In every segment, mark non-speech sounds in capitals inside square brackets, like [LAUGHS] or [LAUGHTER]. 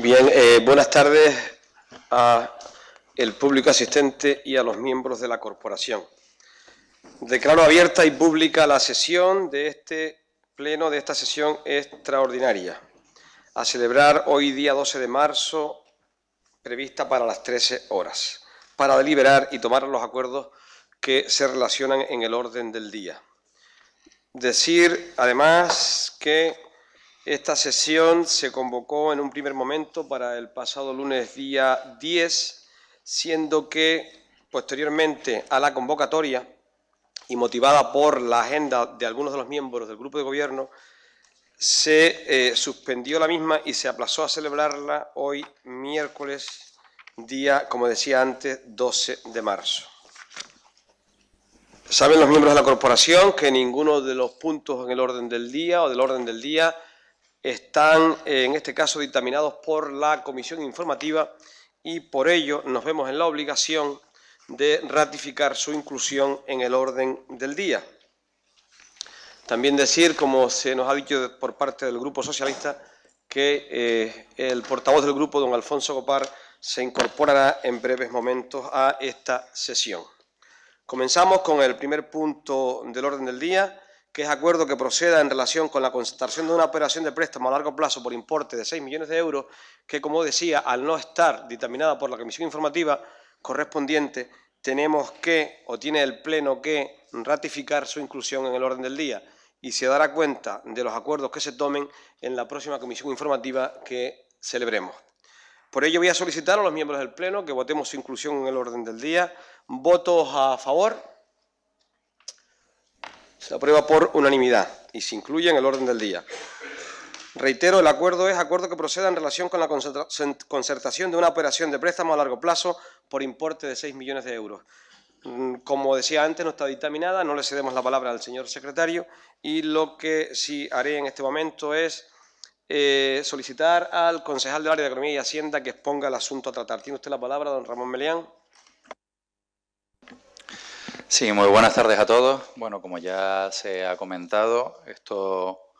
Bien, eh, buenas tardes a el público asistente y a los miembros de la corporación. Declaro abierta y pública la sesión de este pleno, de esta sesión extraordinaria, a celebrar hoy día 12 de marzo, prevista para las 13 horas, para deliberar y tomar los acuerdos que se relacionan en el orden del día. Decir, además, que esta sesión se convocó en un primer momento para el pasado lunes día 10, siendo que posteriormente a la convocatoria y motivada por la agenda de algunos de los miembros del grupo de gobierno, se eh, suspendió la misma y se aplazó a celebrarla hoy miércoles, día, como decía antes, 12 de marzo. Saben los miembros de la corporación que ninguno de los puntos en el orden del día o del orden del día están eh, en este caso dictaminados por la Comisión Informativa y por ello nos vemos en la obligación de ratificar su inclusión en el orden del día. También decir, como se nos ha dicho por parte del Grupo Socialista, que eh, el portavoz del grupo, don Alfonso Copar, se incorporará en breves momentos a esta sesión. Comenzamos con el primer punto del orden del día, que es acuerdo que proceda en relación con la constatación de una operación de préstamo a largo plazo por importe de 6 millones de euros, que como decía, al no estar determinada por la Comisión Informativa correspondiente, tenemos que, o tiene el Pleno que, ratificar su inclusión en el orden del día y se dará cuenta de los acuerdos que se tomen en la próxima Comisión Informativa que celebremos. Por ello voy a solicitar a los miembros del Pleno que votemos su inclusión en el orden del día. Votos a favor. Se aprueba por unanimidad y se incluye en el orden del día. Reitero, el acuerdo es acuerdo que proceda en relación con la concertación de una operación de préstamo a largo plazo por importe de 6 millones de euros. Mm, como decía antes, no está dictaminada, no le cedemos la palabra al señor secretario y lo que sí haré en este momento es eh, solicitar al concejal del área de Economía y Hacienda que exponga el asunto a tratar. Tiene usted la palabra, don Ramón Melián. Sí, muy buenas tardes a todos. Bueno, como ya se ha comentado, esto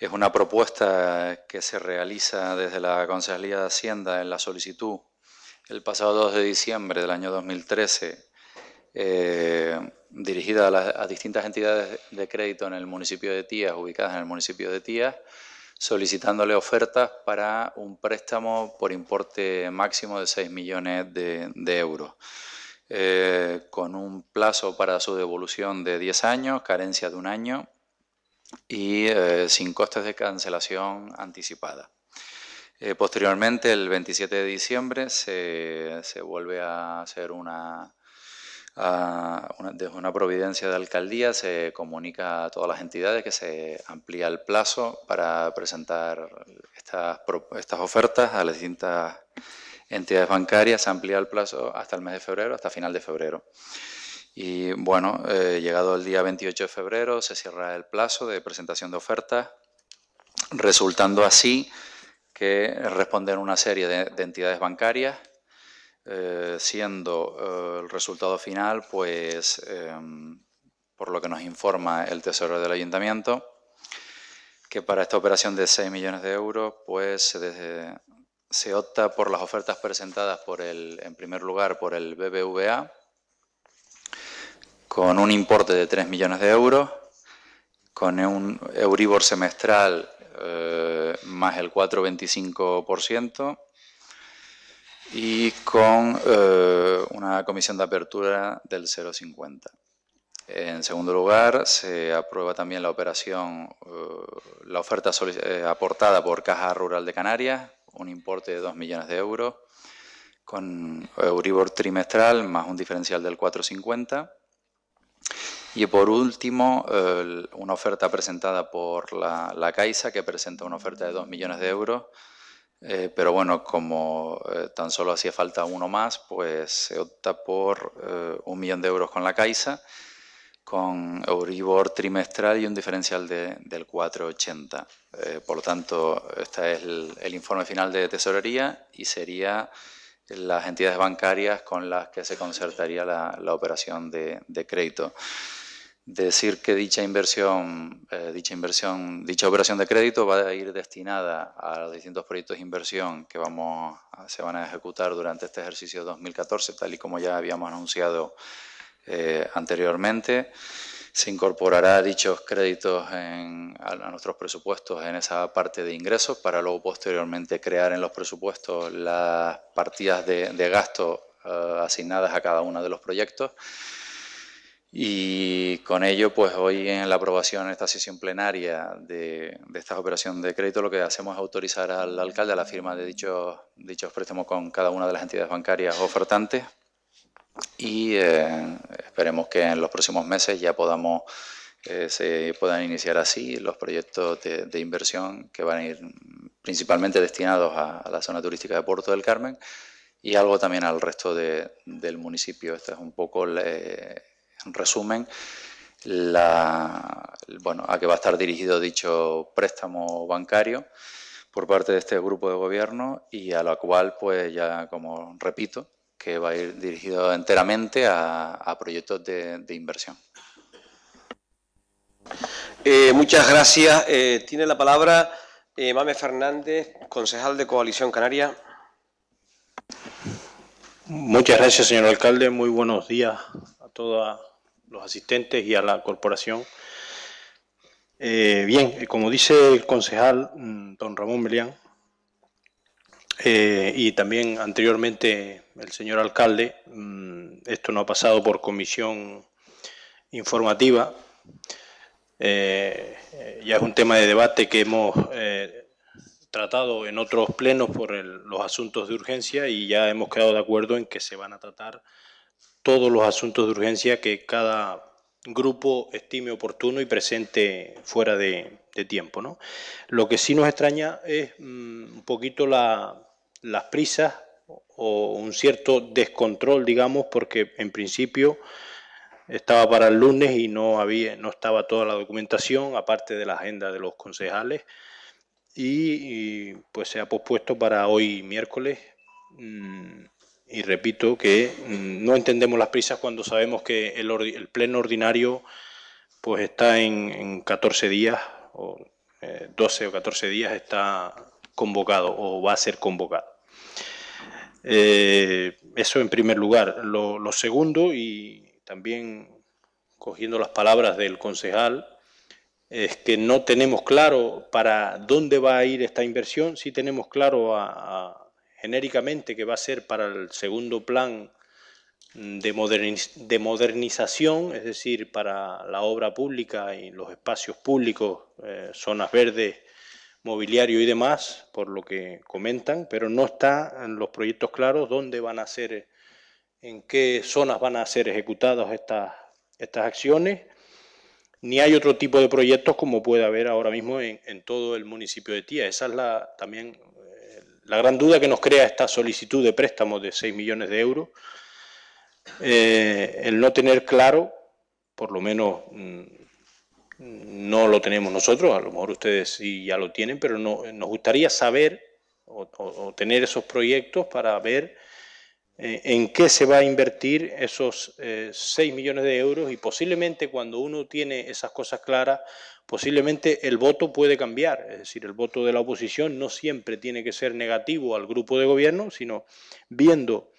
es una propuesta que se realiza desde la Consejería de Hacienda en la solicitud el pasado 2 de diciembre del año 2013 eh, dirigida a, las, distintas entidades de crédito en el municipio de Tías, ubicadas en el municipio de Tías, solicitándole ofertas para un préstamo por importe máximo de 6 millones de euros. Eh, con un plazo para su devolución de 10 años, carencia de un año y eh, sin costes de cancelación anticipada. Eh, posteriormente, el 27 de diciembre, se, vuelve a hacer una, una, desde una providencia de alcaldía, se comunica a todas las entidades que se amplía el plazo para presentar estas, estas ofertas a las distintas entidades bancarias, se amplía el plazo hasta el mes de febrero, hasta final de febrero. Y bueno, eh, llegado el día 28 de febrero se cierra el plazo de presentación de ofertas, resultando así que responden una serie de, entidades bancarias, eh, siendo eh, el resultado final, pues, em, por lo que nos informa el Tesoro del Ayuntamiento, que para esta operación de 6 millones de euros, pues desde se opta por las ofertas presentadas por el, en primer lugar por el BBVA con un importe de 3 millones de euros, con un Euribor semestral eh, más el 4,25% y con eh, una comisión de apertura del 0,50%. En segundo lugar, se aprueba también la operación, eh, la oferta aportada por Caja Rural de Canarias un importe de 2 millones de euros con Euribor trimestral más un diferencial del 450. Y por último, una oferta presentada por la, Caixa, que presenta una oferta de 2 millones de euros. Eh, pero bueno, como eh, tan solo hacía falta uno más, pues se opta por eh, un millón de euros con la Caixa con Euribor trimestral y un diferencial de, del 4,80. Eh, por lo tanto, este es el, informe final de tesorería y sería las entidades bancarias con las que se concertaría la, operación de, crédito. Decir que dicha inversión, eh, dicha inversión, dicha operación de crédito va a ir destinada a los distintos proyectos de inversión que vamos, se van a ejecutar durante este ejercicio 2014, tal y como ya habíamos anunciado eh, anteriormente. Se incorporará dichos créditos a, nuestros presupuestos en esa parte de ingresos para luego posteriormente crear en los presupuestos las partidas de, gasto eh, asignadas a cada uno de los proyectos. Y con ello, pues hoy en la aprobación en esta sesión plenaria de, estas operaciones de crédito, lo que hacemos es autorizar al alcalde a la firma de dichos, dichos préstamos con cada una de las entidades bancarias ofertantes y eh, esperemos que en los próximos meses ya podamos eh, se puedan iniciar así los proyectos de, inversión que van a ir principalmente destinados a, la zona turística de Puerto del Carmen y algo también al resto del municipio. Este es un poco el, resumen bueno, a que va a estar dirigido dicho préstamo bancario por parte de este grupo de gobierno y a lo cual, pues ya como repito, que va a ir dirigido enteramente a, proyectos de, inversión. Eh, muchas gracias. Eh, tiene la palabra eh, Mame Fernández, concejal de Coalición Canaria. Muchas gracias, señor alcalde. Muy buenos días a todos los asistentes y a la corporación. bien, como dice el concejal mm, don Ramón Melián, eh, y también anteriormente el señor alcalde, mm, esto no ha pasado por comisión informativa, eh, ya es un tema de debate que hemos eh, tratado en otros plenos por los asuntos de urgencia y ya hemos quedado de acuerdo en que se van a tratar todos los asuntos de urgencia que cada grupo estime oportuno y presente fuera de, tiempo. Lo que sí nos extraña es mm, un poquito la, las prisas o un cierto descontrol, digamos, porque en principio estaba para el lunes y no había, no estaba toda la documentación, aparte de la agenda de los concejales, y, pues se ha pospuesto para hoy miércoles. Mm, y repito que mm, no entendemos las prisas cuando sabemos que el, pleno ordinario pues está en, 14 días, o 12 eh, o 14 días está convocado o va a ser convocado. Eh, eso en primer lugar. Lo, segundo, y también cogiendo las palabras del concejal, es que no tenemos claro para dónde va a ir esta inversión, sí tenemos claro a, genéricamente que va a ser para el segundo plan de, modernización, es decir, para la obra pública y los espacios públicos, eh, zonas verdes mobiliario y demás, por lo que comentan, pero no están los proyectos claros dónde van a ser, en qué zonas van a ser ejecutadas estas, estas acciones, ni hay otro tipo de proyectos como puede haber ahora mismo en, en todo el municipio de Tía. Esa es la, también eh, la gran duda que nos crea esta solicitud de préstamo de 6 millones de euros, eh, el no tener claro, por lo menos... Mm, no lo tenemos nosotros, a lo mejor ustedes sí ya lo tienen, pero nos gustaría saber o, tener esos proyectos para ver eh, en qué se va a invertir esos 6 eh, millones de euros y posiblemente cuando uno tiene esas cosas claras, posiblemente el voto puede cambiar, es decir, el voto de la oposición no siempre tiene que ser negativo al grupo de gobierno, sino viendo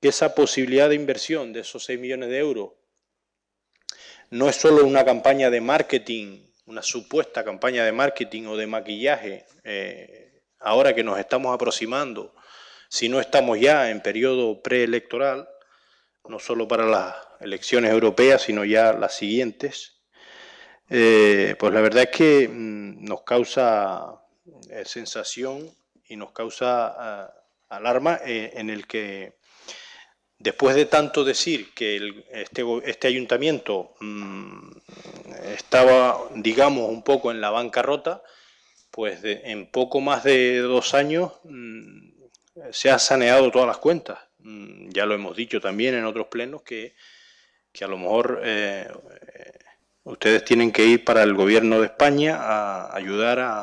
que esa posibilidad de inversión de esos 6 millones de euros no es solo una campaña de marketing, una supuesta campaña de marketing o de maquillaje, eh, ahora que nos estamos aproximando, si no estamos ya en periodo preelectoral, no solo para las elecciones europeas, sino ya las siguientes, eh, pues la verdad es que mm, nos causa eh, sensación y nos causa ah, alarma en el que después de tanto decir que este, este, ayuntamiento mm, estaba, digamos, un poco en la bancarrota, pues en poco más de dos años mm, se han saneado todas las cuentas. Mm, ya lo hemos dicho también en otros plenos que, a lo mejor eh, ustedes tienen que ir para el gobierno de España a ayudar a,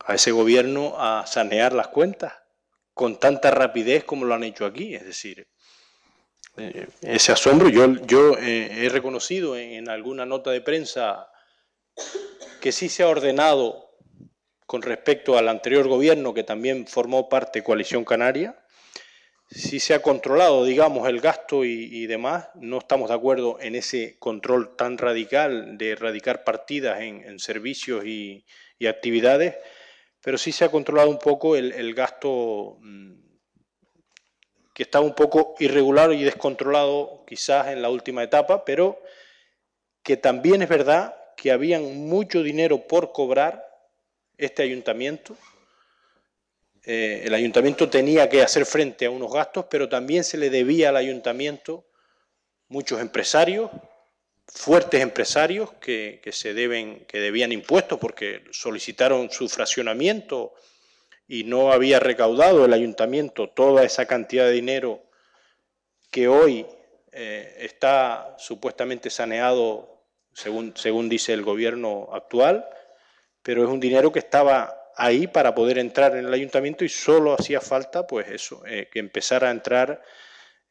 a ese gobierno a sanear las cuentas con tanta rapidez como lo han hecho aquí. Es decir, eh, ese asombro yo, eh, he reconocido en, alguna nota de prensa que sí se ha ordenado con respecto al anterior gobierno que también formó parte Coalición Canaria, sí se ha controlado, digamos, el gasto y, demás. No estamos de acuerdo en ese control tan radical de erradicar partidas en, servicios y actividades pero sí se ha controlado un poco el, gasto mm, que estaba un poco irregular y descontrolado quizás en la última etapa, pero que también es verdad que habían mucho dinero por cobrar este ayuntamiento. Eh, el ayuntamiento tenía que hacer frente a unos gastos, pero también se le debía al ayuntamiento muchos empresarios, fuertes empresarios que, se deben, que debían impuestos porque solicitaron su fraccionamiento y no había recaudado el ayuntamiento toda esa cantidad de dinero que hoy eh, está supuestamente saneado, según, según dice el gobierno actual, pero es un dinero que estaba ahí para poder entrar en el ayuntamiento y solo hacía falta, pues eso, eh, que empezara a entrar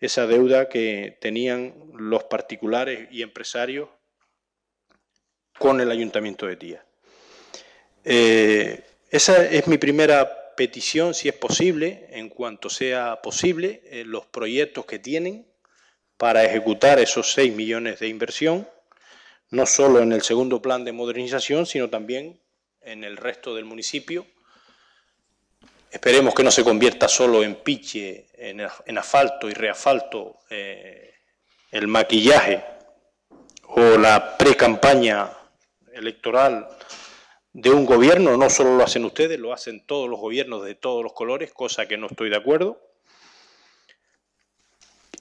esa deuda que tenían los particulares y empresarios con el ayuntamiento de Tía. Eh, esa es mi primera petición, si es posible, en cuanto sea posible, eh, los proyectos que tienen para ejecutar esos 6 millones de inversión, no solo en el segundo plan de modernización, sino también en el resto del municipio, Esperemos que no se convierta solo en piche, en, asfalto y reasfalto eh, el maquillaje o la pre-campaña electoral de un gobierno. No solo lo hacen ustedes, lo hacen todos los gobiernos de todos los colores, cosa que no estoy de acuerdo.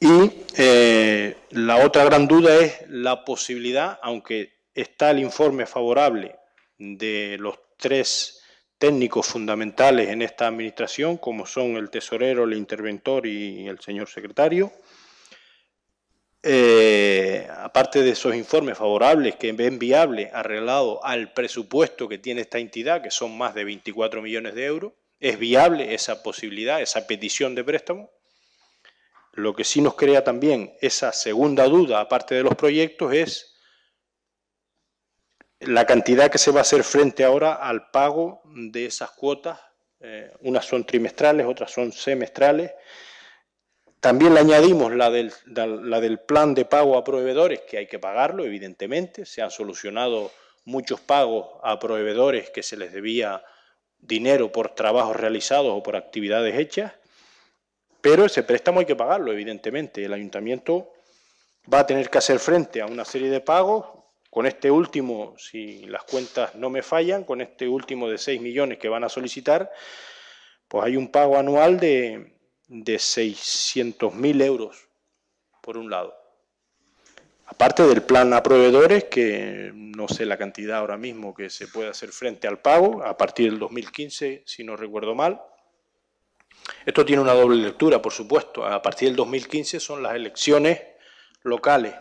Y eh, la otra gran duda es la posibilidad, aunque está el informe favorable de los tres técnicos fundamentales en esta administración, como son el tesorero, el interventor y el señor secretario. Eh, aparte de esos informes favorables que ven viable arreglado al presupuesto que tiene esta entidad, que son más de 24 millones de euros, es viable esa posibilidad, esa petición de préstamo. Lo que sí nos crea también esa segunda duda, aparte de los proyectos, es la cantidad que se va a hacer frente ahora al pago de esas cuotas, eh, unas son trimestrales, otras son semestrales. También le añadimos la del, la del plan de pago a proveedores, que hay que pagarlo, evidentemente. Se han solucionado muchos pagos a proveedores que se les debía dinero por trabajos realizados o por actividades hechas, pero ese préstamo hay que pagarlo, evidentemente. El ayuntamiento va a tener que hacer frente a una serie de pagos con este último, si las cuentas no me fallan, con este último de 6 millones que van a solicitar, pues hay un pago anual de, de mil euros, por un lado. Aparte del plan a proveedores, que no sé la cantidad ahora mismo que se puede hacer frente al pago, a partir del 2015, si no recuerdo mal. Esto tiene una doble lectura, por supuesto. A partir del 2015 son las elecciones locales.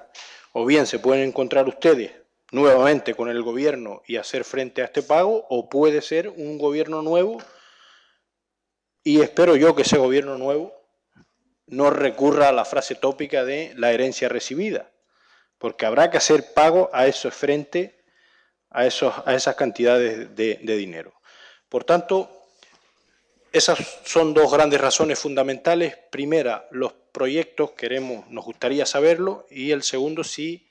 O bien se pueden encontrar ustedes nuevamente con el gobierno y hacer frente a este pago, o puede ser un gobierno nuevo, y espero yo que ese gobierno nuevo no recurra a la frase tópica de la herencia recibida, porque habrá que hacer pago a esos frente a, esos, a esas cantidades de, de dinero. Por tanto, esas son dos grandes razones fundamentales. Primera, los proyectos queremos, nos gustaría saberlo, y el segundo, si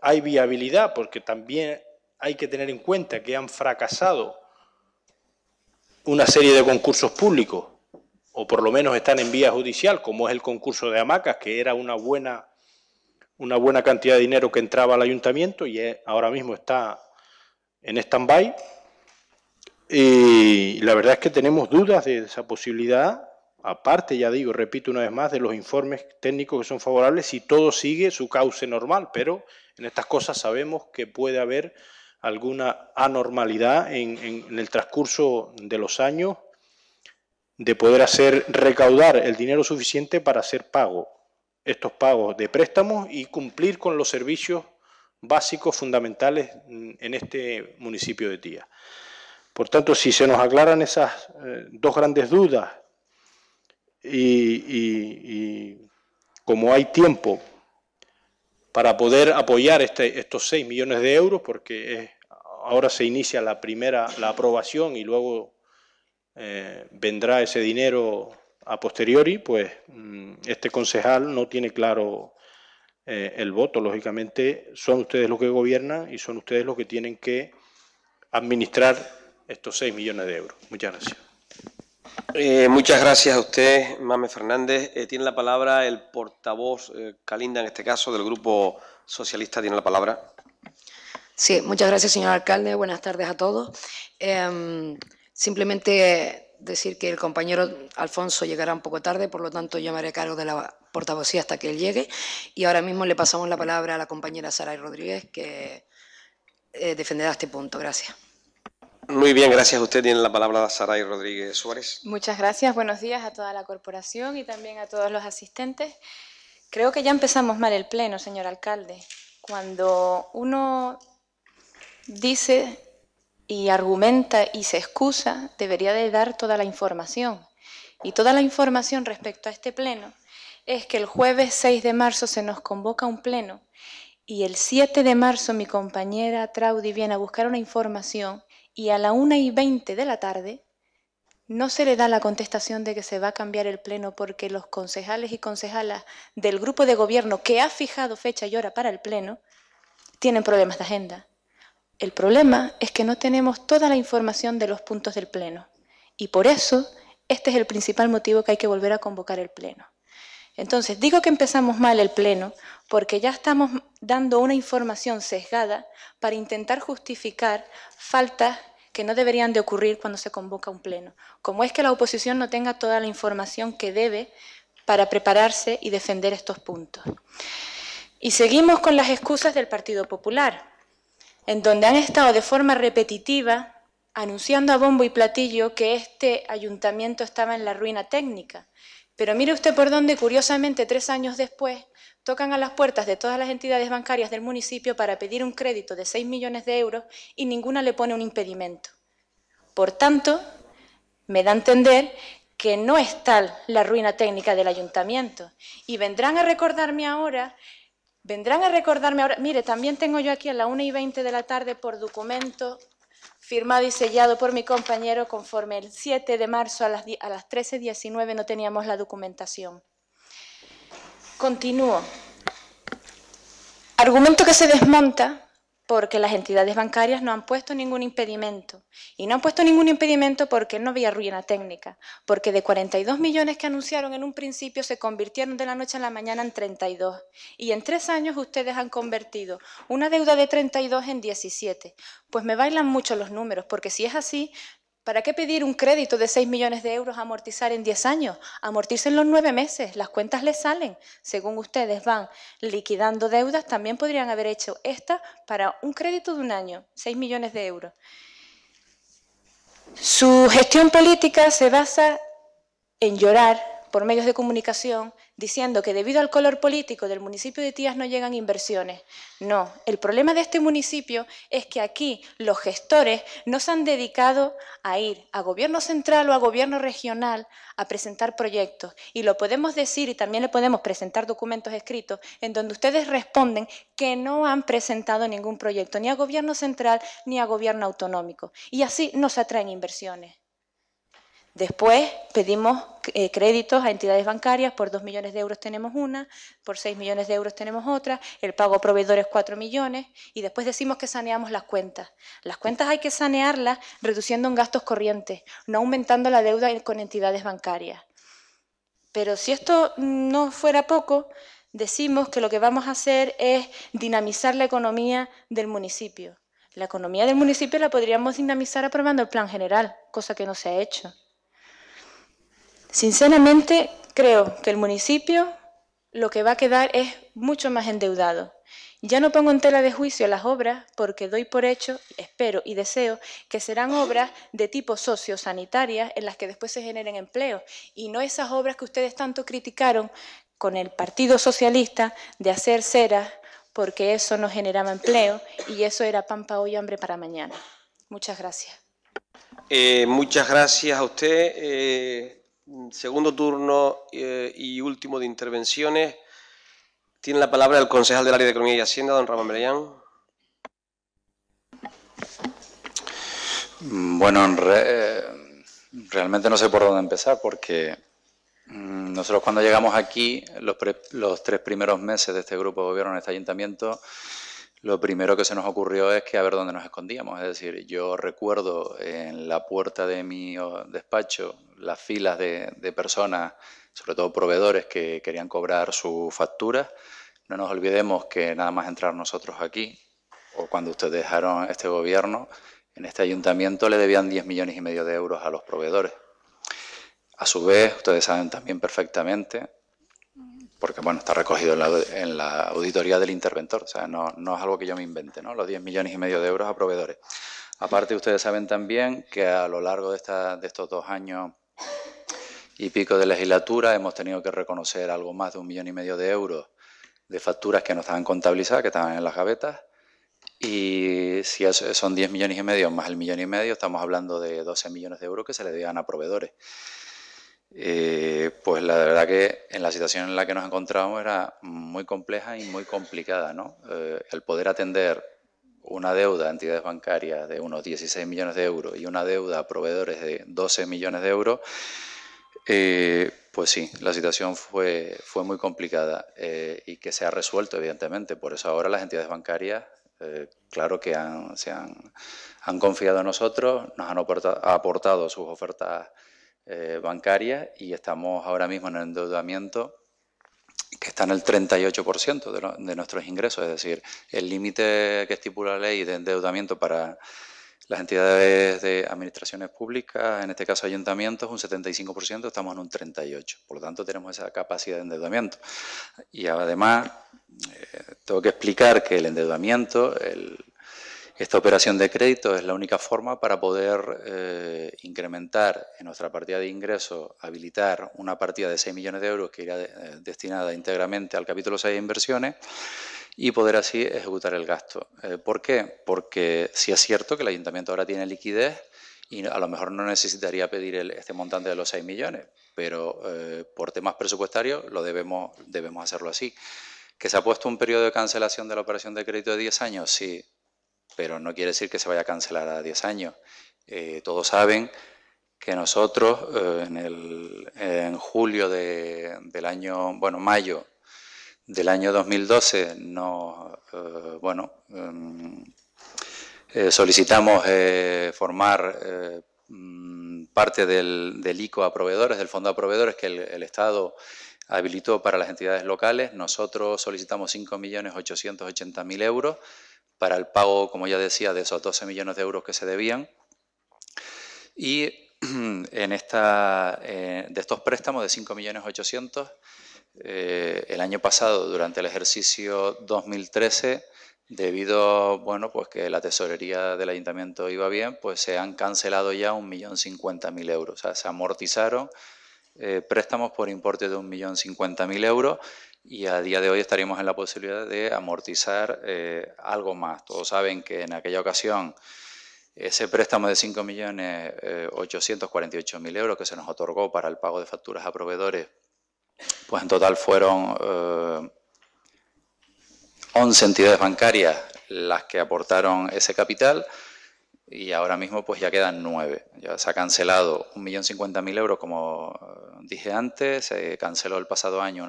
hay viabilidad, porque también hay que tener en cuenta que han fracasado una serie de concursos públicos, o por lo menos están en vía judicial, como es el concurso de hamacas, que era una buena, una buena cantidad de dinero que entraba al ayuntamiento y eh, ahora mismo está en stand-by. Y la verdad es que tenemos dudas de esa posibilidad, aparte, ya digo, repito una vez más, de los informes técnicos que son favorables, si todo sigue su cauce normal, pero en estas cosas sabemos que puede haber alguna anormalidad en, el transcurso de los años de poder hacer recaudar el dinero suficiente para hacer pago estos pagos de préstamos y cumplir con los servicios básicos fundamentales mm, en este municipio de Tía. Por tanto, si se nos aclaran esas eh, dos grandes dudas y como hay tiempo para poder apoyar este, estos 6 millones de euros, porque ahora se inicia la primera, la aprobación y luego eh, vendrá ese dinero a posteriori, pues mm, este concejal no tiene claro eh, el voto. Lógicamente son ustedes los que gobiernan y son ustedes los que tienen que administrar estos 6 millones de euros. Muchas gracias. Eh, muchas gracias a usted, Mame Fernández. Eh, tiene la palabra el portavoz Calinda, eh, en este caso, del Grupo Socialista. Tiene la palabra. Sí, muchas gracias, señor alcalde. Buenas tardes a todos. Em, simplemente decir que el compañero Alfonso llegará un poco tarde, por lo tanto yo me haré cargo de la portavocía hasta que él llegue. Y ahora mismo le pasamos la palabra a la compañera Saray Rodríguez, que defenderá este punto. Gracias. Muy bien, gracias a usted. Tiene la palabra Saray Rodríguez Suárez. Muchas gracias. Buenos días a toda la corporación y también a todos los asistentes. Creo que ya empezamos mal el pleno, señor alcalde. Cuando uno dice y argumenta y se excusa, debería de dar toda la información. Y toda la información respecto a este pleno es que el jueves 6 de marzo se nos convoca un pleno y el 7 de marzo mi compañera Traudi viene a buscar una información y a la una y veinte de la tarde no se le da la contestación de que se va a cambiar el pleno porque los concejales y concejalas del grupo de gobierno que ha fijado fecha y hora para el pleno tienen problemas de agenda. El problema es que no tenemos toda la información de los puntos del pleno y por eso este es el principal motivo que hay que volver a convocar el pleno. Entonces, digo que empezamos mal el pleno porque ya estamos dando una información sesgada para intentar justificar faltas que no deberían de ocurrir cuando se convoca un pleno, como es que la oposición no tenga toda la información que debe para prepararse y defender estos puntos. Y seguimos con las excusas del Partido Popular, en donde han estado de forma repetitiva anunciando a bombo y platillo que este ayuntamiento estaba en la ruina técnica, pero mire usted por dónde, curiosamente, tres años después, tocan a las puertas de todas las entidades bancarias del municipio para pedir un crédito de 6 millones de euros y ninguna le pone un impedimento. Por tanto, me da a entender que no es tal la ruina técnica del ayuntamiento. Y vendrán a recordarme ahora, vendrán a recordarme ahora, mire, también tengo yo aquí a las 1 y 20 de la tarde por documento firmado y sellado por mi compañero conforme el 7 de marzo a las, a las 13.19 no teníamos la documentación. Continúo. Argumento que se desmonta porque las entidades bancarias no han puesto ningún impedimento. Y no han puesto ningún impedimento porque no había ruina técnica, porque de 42 millones que anunciaron en un principio se convirtieron de la noche a la mañana en 32. Y en tres años ustedes han convertido una deuda de 32 en 17. Pues me bailan mucho los números, porque si es así, ¿Para qué pedir un crédito de 6 millones de euros a amortizar en 10 años? en los 9 meses, las cuentas le salen. Según ustedes van liquidando deudas, también podrían haber hecho esta para un crédito de un año, 6 millones de euros. Su gestión política se basa en llorar por medios de comunicación, diciendo que debido al color político del municipio de Tías no llegan inversiones. No, el problema de este municipio es que aquí los gestores no se han dedicado a ir a gobierno central o a gobierno regional a presentar proyectos. Y lo podemos decir y también le podemos presentar documentos escritos en donde ustedes responden que no han presentado ningún proyecto, ni a gobierno central ni a gobierno autonómico. Y así no se atraen inversiones. Después pedimos eh, créditos a entidades bancarias, por 2 millones de euros tenemos una, por 6 millones de euros tenemos otra, el pago a proveedores 4 millones y después decimos que saneamos las cuentas. Las cuentas hay que sanearlas reduciendo en gastos corrientes, no aumentando la deuda con entidades bancarias. Pero si esto no fuera poco, decimos que lo que vamos a hacer es dinamizar la economía del municipio. La economía del municipio la podríamos dinamizar aprobando el plan general, cosa que no se ha hecho. Sinceramente, creo que el municipio lo que va a quedar es mucho más endeudado. Ya no pongo en tela de juicio las obras porque doy por hecho, espero y deseo que serán obras de tipo sociosanitarias en las que después se generen empleos y no esas obras que ustedes tanto criticaron con el Partido Socialista de hacer cera porque eso no generaba empleo y eso era pampa hoy, hambre para mañana. Muchas gracias. Eh, muchas gracias a usted. Eh, Mm, segundo turno eh, y último de intervenciones. Tiene la palabra el concejal del área de Economía y Hacienda, don Ramón Mellán. Mm, bueno, eh, realmente no sé por dónde empezar porque mm, nosotros cuando llegamos aquí, los, los tres primeros meses de este grupo de gobierno en este ayuntamiento, lo primero que se nos ocurrió es que a ver dónde nos escondíamos. Es decir, yo recuerdo en la puerta de mi despacho las filas de, personas, sobre todo proveedores que querían cobrar su factura. No nos olvidemos que nada más entrar nosotros aquí, o cuando ustedes dejaron este gobierno, en este ayuntamiento le debían 10 millones y medio de euros a los proveedores. A su vez, ustedes saben también perfectamente, porque bueno, está recogido en la, auditoría del interventor, o sea, no, es algo que yo me invente, ¿no? Los 10 millones y medio de euros a proveedores. Aparte, ustedes saben también que a lo largo de estos dos años y pico de legislatura hemos tenido que reconocer algo más de un millón y medio de euros de facturas que no estaban contabilizadas, que estaban en las gavetas. Y si son 10 millones y medio más el millón y medio, estamos hablando de 12 millones de euros que se le debían a proveedores. Eh, pues la verdad que en la situación en la que nos encontramos, era muy compleja y muy complicada, eh, el poder atender una deuda a entidades bancarias de unos 16 millones de euros y una deuda a proveedores de 12 millones de euros, eh, pues sí, la situación fue, fue muy complicada eh, y que se ha resuelto, evidentemente. Por eso ahora las entidades bancarias, eh, claro que han, se han, confiado en nosotros, nos han aportado, aportado sus ofertas bancarias y estamos ahora mismo en el endeudamiento que está en el 38% de, de, nuestros ingresos, es decir, el límite que estipula la ley de endeudamiento para las entidades de administraciones públicas, en este caso ayuntamientos, un 75%, estamos en un 38%, por lo tanto tenemos esa capacidad de endeudamiento. Y además, eh, tengo que explicar que el endeudamiento, el, esta operación de crédito es la única forma para poder eh, incrementar en nuestra partida de ingreso, habilitar una partida de 6 millones de euros que irá eh, destinada íntegramente al capítulo 6 de inversiones y poder así ejecutar el gasto. Eh, ¿Por qué? Porque si es cierto que el ayuntamiento ahora tiene liquidez y a lo mejor no necesitaría pedir este montante de los 6 millones, pero por temas presupuestarios lo debemos, debemos hacerlo así. ¿Que se ha puesto un periodo de cancelación de la operación de crédito de 10 años? Sí pero no quiere decir que se vaya a cancelar a 10 años. Eh, todos saben que nosotros eh, en, julio del año, bueno, mayo del año 2012, eh, bueno, mm, solicitamos formar mm, parte del, ICO a proveedores, del Fondo a proveedores que el, el Estado habilitó para las entidades locales. Nosotros solicitamos 5.880.000 euros para el pago, como ya decía, de esos 12 millones de euros que se debían. Y [CLEARS THROAT] en esta, eh, de estos préstamos de 5 eh, el año pasado, durante el ejercicio 2013, debido bueno, pues que la tesorería del ayuntamiento iba bien, pues se han cancelado ya 1.050.000 euros. O sea, se amortizaron eh, préstamos por importe de 1.050.000 euros y a día de hoy estaríamos en la posibilidad de amortizar eh, algo más. Todos saben que en aquella ocasión ese préstamo de 5.848.000 eh, euros que se nos otorgó para el pago de facturas a proveedores, pues en total fueron 11 eh, entidades bancarias las que aportaron ese capital y ahora mismo pues ya quedan nueve. Ya se ha cancelado 1.050.000 euros, como eh, dije antes, se canceló el pasado año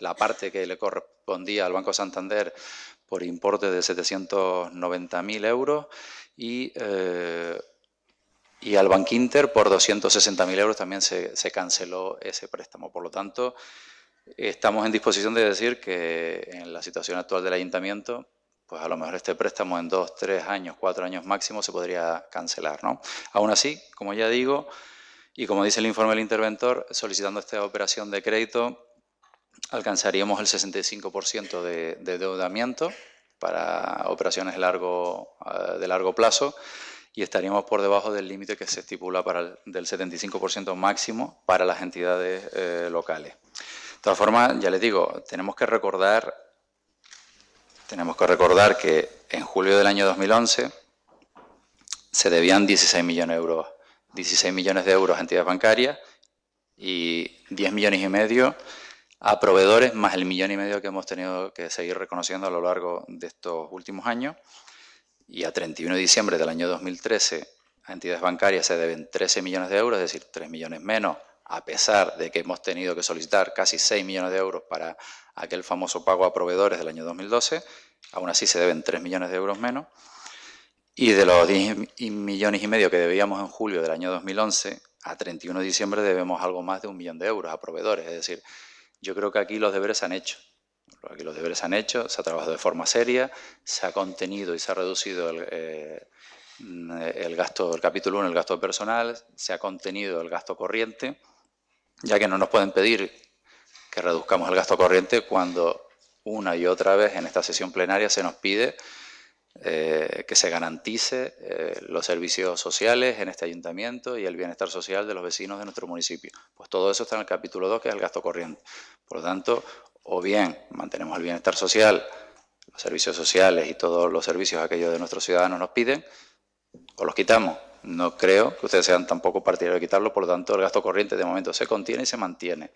la parte que le correspondía al Banco Santander por importe de 790.000 euros y, eh, y al Banco Inter por 260.000 euros también se, se canceló ese préstamo. Por lo tanto, estamos en disposición de decir que en la situación actual del ayuntamiento pues a lo mejor este préstamo en dos, tres años, cuatro años máximo se podría cancelar. ¿no? Aún así, como ya digo, y como dice el informe del interventor, solicitando esta operación de crédito alcanzaríamos el 65% de, deudamiento para operaciones de largo, eh, de largo plazo y estaríamos por debajo del límite que se estipula para del 75% máximo para las entidades eh, locales. De todas formas, ya les digo, tenemos que recordar tenemos que recordar que en julio del año 2011 se debían 16 millones de euros, 16 millones de euros a entidades bancarias y 10 millones y medio a proveedores, más el millón y medio que hemos tenido que seguir reconociendo a lo largo de estos últimos años. Y a 31 de diciembre del año 2013 a entidades bancarias se deben 13 millones de euros, es decir, 3 millones menos a pesar de que hemos tenido que solicitar casi 6 millones de euros para aquel famoso pago a proveedores del año 2012, aún así se deben 3 millones de euros menos, y de los 10 millones y medio que debíamos en julio del año 2011, a 31 de diciembre debemos algo más de un millón de euros a proveedores, es decir, yo creo que aquí los deberes se han hecho. Aquí los deberes se han hecho, se ha trabajado de forma seria, se ha contenido y se ha reducido el, eh, gasto, del capítulo 1, el gasto personal, se ha contenido el gasto corriente, ya que no nos pueden pedir que reduzcamos el gasto corriente cuando una y otra vez en esta sesión plenaria se nos pide eh, que se garantice eh, los servicios sociales en este ayuntamiento y el bienestar social de los vecinos de nuestro municipio. Pues todo eso está en el capítulo 2, que es el gasto corriente. Por lo tanto, o bien mantenemos el bienestar social, los servicios sociales y todos los servicios aquellos de nuestros ciudadanos nos piden, o los quitamos no creo que ustedes sean tampoco partidarios de quitarlo, por lo tanto el gasto corriente de momento se contiene y se mantiene.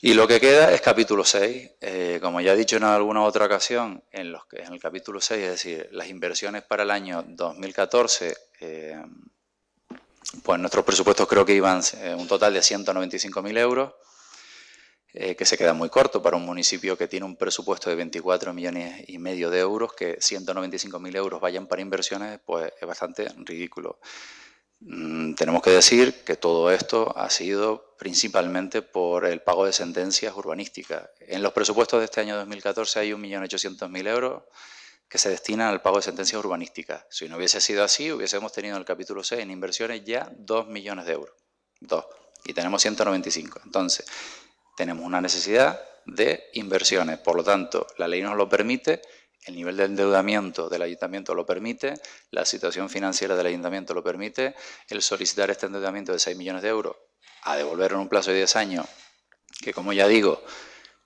Y lo que queda es capítulo 6, eh, como ya he dicho en alguna otra ocasión, en, los, en el capítulo 6, es decir, las inversiones para el año 2014, eh, pues nuestros presupuestos creo que iban eh, un total de 195.000 euros, eh, que se queda muy corto para un municipio que tiene un presupuesto de 24 millones y medio de euros, que 195.000 euros vayan para inversiones, pues es bastante ridículo. Mm, tenemos que decir que todo esto ha sido principalmente por el pago de sentencias urbanísticas. En los presupuestos de este año 2014 hay 1.800.000 euros que se destinan al pago de sentencias urbanísticas. Si no hubiese sido así, hubiésemos tenido en el capítulo 6 en inversiones ya 2 millones de euros. Dos. Y tenemos 195. Entonces, tenemos una necesidad de inversiones. Por lo tanto, la ley nos lo permite, el nivel de endeudamiento del ayuntamiento lo permite, la situación financiera del ayuntamiento lo permite, el solicitar este endeudamiento de 6 millones de euros a devolver en un plazo de 10 años, que como ya digo,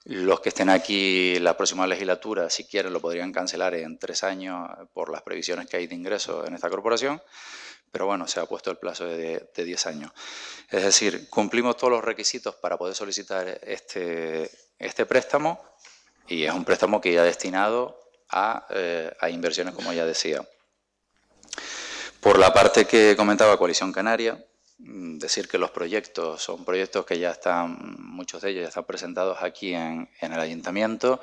los que estén aquí la próxima legislatura, si quieren, lo podrían cancelar en tres años por las previsiones que hay de ingresos en esta corporación pero bueno, se ha puesto el plazo de, 10 años. Es decir, cumplimos todos los requisitos para poder solicitar este, este préstamo y es un préstamo que ya destinado a, eh, inversiones, como ya decía. Por la parte que comentaba Coalición Canaria, mm, decir que los proyectos son proyectos que ya están, muchos de ellos ya están presentados aquí en, el ayuntamiento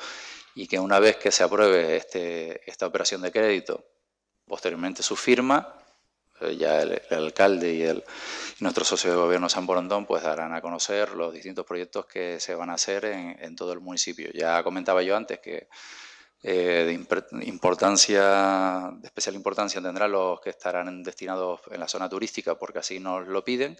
y que una vez que se apruebe este, esta operación de crédito, posteriormente su firma, eh, ya el, alcalde y, el, nuestro socio de gobierno San Borondón pues darán a conocer los distintos proyectos que se van a hacer en, todo el municipio. Ya comentaba yo antes que eh, de importancia, de especial importancia tendrán los que estarán destinados en la zona turística, porque así nos lo piden,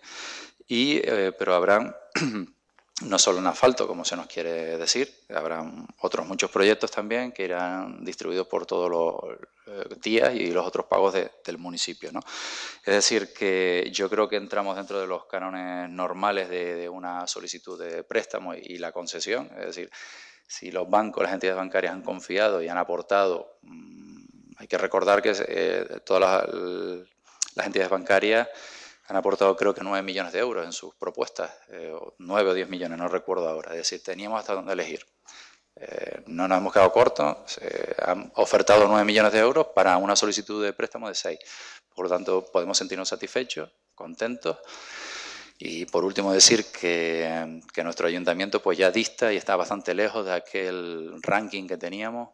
y, eh, pero habrán [CLEARS THROAT] no solo un asfalto, como se nos quiere decir, habrán otros muchos proyectos también que irán distribuidos por todos los, eh, días y los otros pagos del municipio. ¿no? Es decir, que yo creo que entramos dentro de los cánones normales de, una solicitud de préstamo y, la concesión. Es decir, si los bancos, las entidades bancarias han confiado y han aportado, mm, hay que recordar que eh, todas las, entidades bancarias han aportado creo que 9 millones de euros en sus propuestas, 9 eh, o 10 millones, no recuerdo ahora. Es decir, teníamos hasta dónde elegir. Eh, no nos hemos quedado cortos, se han ofertado 9 millones de euros para una solicitud de préstamo de 6. Por lo tanto, podemos sentirnos satisfechos, contentos. Y por último decir que, nuestro ayuntamiento pues ya dista y está bastante lejos de aquel ranking que teníamos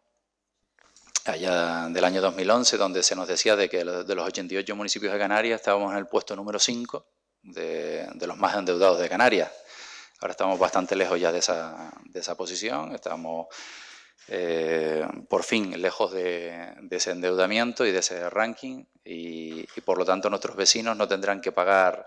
allá del año 2011, donde se nos decía de que de los 88 municipios de Canarias estábamos en el puesto número 5 de, de los más endeudados de Canarias. Ahora estamos bastante lejos ya de esa, de esa posición, estamos eh, por fin lejos de, ese endeudamiento y de ese ranking y, por lo tanto nuestros vecinos no tendrán que pagar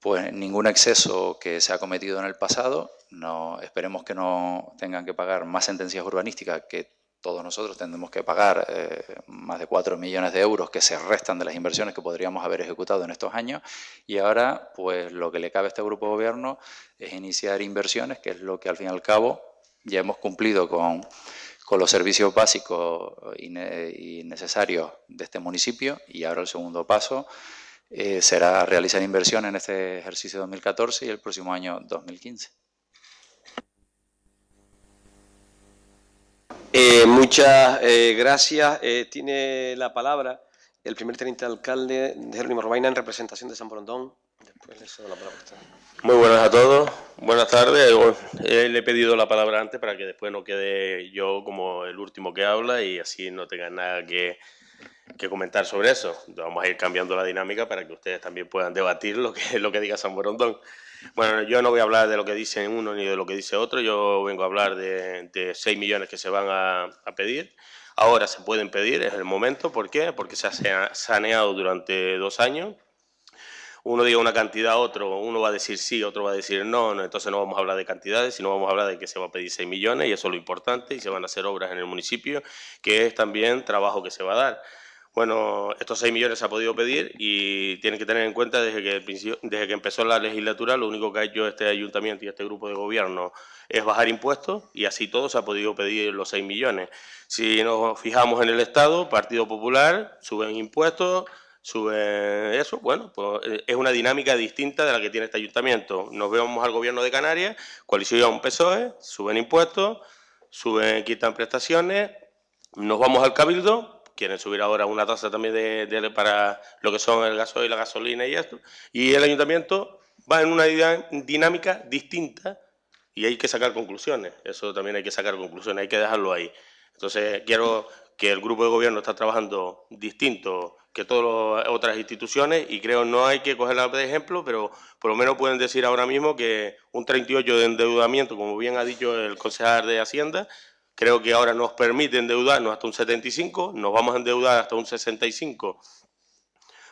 pues ningún exceso que se ha cometido en el pasado. No, esperemos que no tengan que pagar más sentencias urbanísticas que todos nosotros tendremos que pagar eh, más de 4 millones de euros que se restan de las inversiones que podríamos haber ejecutado en estos años y ahora pues lo que le cabe a este grupo de gobierno es iniciar inversiones, que es lo que al fin y al cabo ya hemos cumplido con, los servicios básicos y, necesarios de este municipio y ahora el segundo paso eh, será realizar inversiones en este ejercicio 2014 y el próximo año 2015. Eh, muchas eh, gracias. Eh, tiene la palabra el primer teniente alcalde Jerónimo Robaina en representación de San Borondón. Después la palabra Muy buenas a todos. Buenas tardes. le he pedido la palabra antes para que después no quede yo como el último que habla y así no tenga nada que, que comentar sobre eso. Vamos a ir cambiando la dinámica para que ustedes también puedan debatir lo que, lo que diga San Borondón. Bueno, yo no voy a hablar de lo que dice uno ni de lo que dice otro, yo vengo a hablar de, de 6 millones que se van a, pedir. Ahora se pueden pedir, es el momento, ¿por qué? Porque se ha saneado durante dos años. Uno diga una cantidad a otro, uno va a decir sí, otro va a decir no, no, entonces no vamos a hablar de cantidades, sino vamos a hablar de que se va a pedir 6 millones y eso es lo importante y se van a hacer obras en el municipio, que es también trabajo que se va a dar. Bueno, estos 6 millones se ha podido pedir y tienen que tener en cuenta desde que, desde que empezó la legislatura, lo único que ha hecho este ayuntamiento y este grupo de gobierno es bajar impuestos y así todo se ha podido pedir los 6 millones. Si nos fijamos en el Estado, Partido Popular, suben impuestos, suben eso, bueno, pues eh, es una dinámica distinta de la que tiene este ayuntamiento. Nos vemos al gobierno de Canarias, coalición PSOE, suben impuestos, suben, quitan prestaciones, nos vamos al cabildo, quieren subir ahora una tasa también de, para lo que son el gasoil, la gasolina y esto. Y el ayuntamiento va en una dinámica distinta y hay que sacar conclusiones. Eso también hay que sacar conclusiones, hay que dejarlo ahí. Entonces, quiero que el grupo de gobierno está trabajando distinto que todas las otras instituciones y creo no hay que cogerla de ejemplo, pero por lo menos pueden decir ahora mismo que un 38 de endeudamiento, como bien ha dicho el concejal de Hacienda, Creo que ahora nos permite endeudarnos hasta un 75, nos vamos a endeudar hasta un 65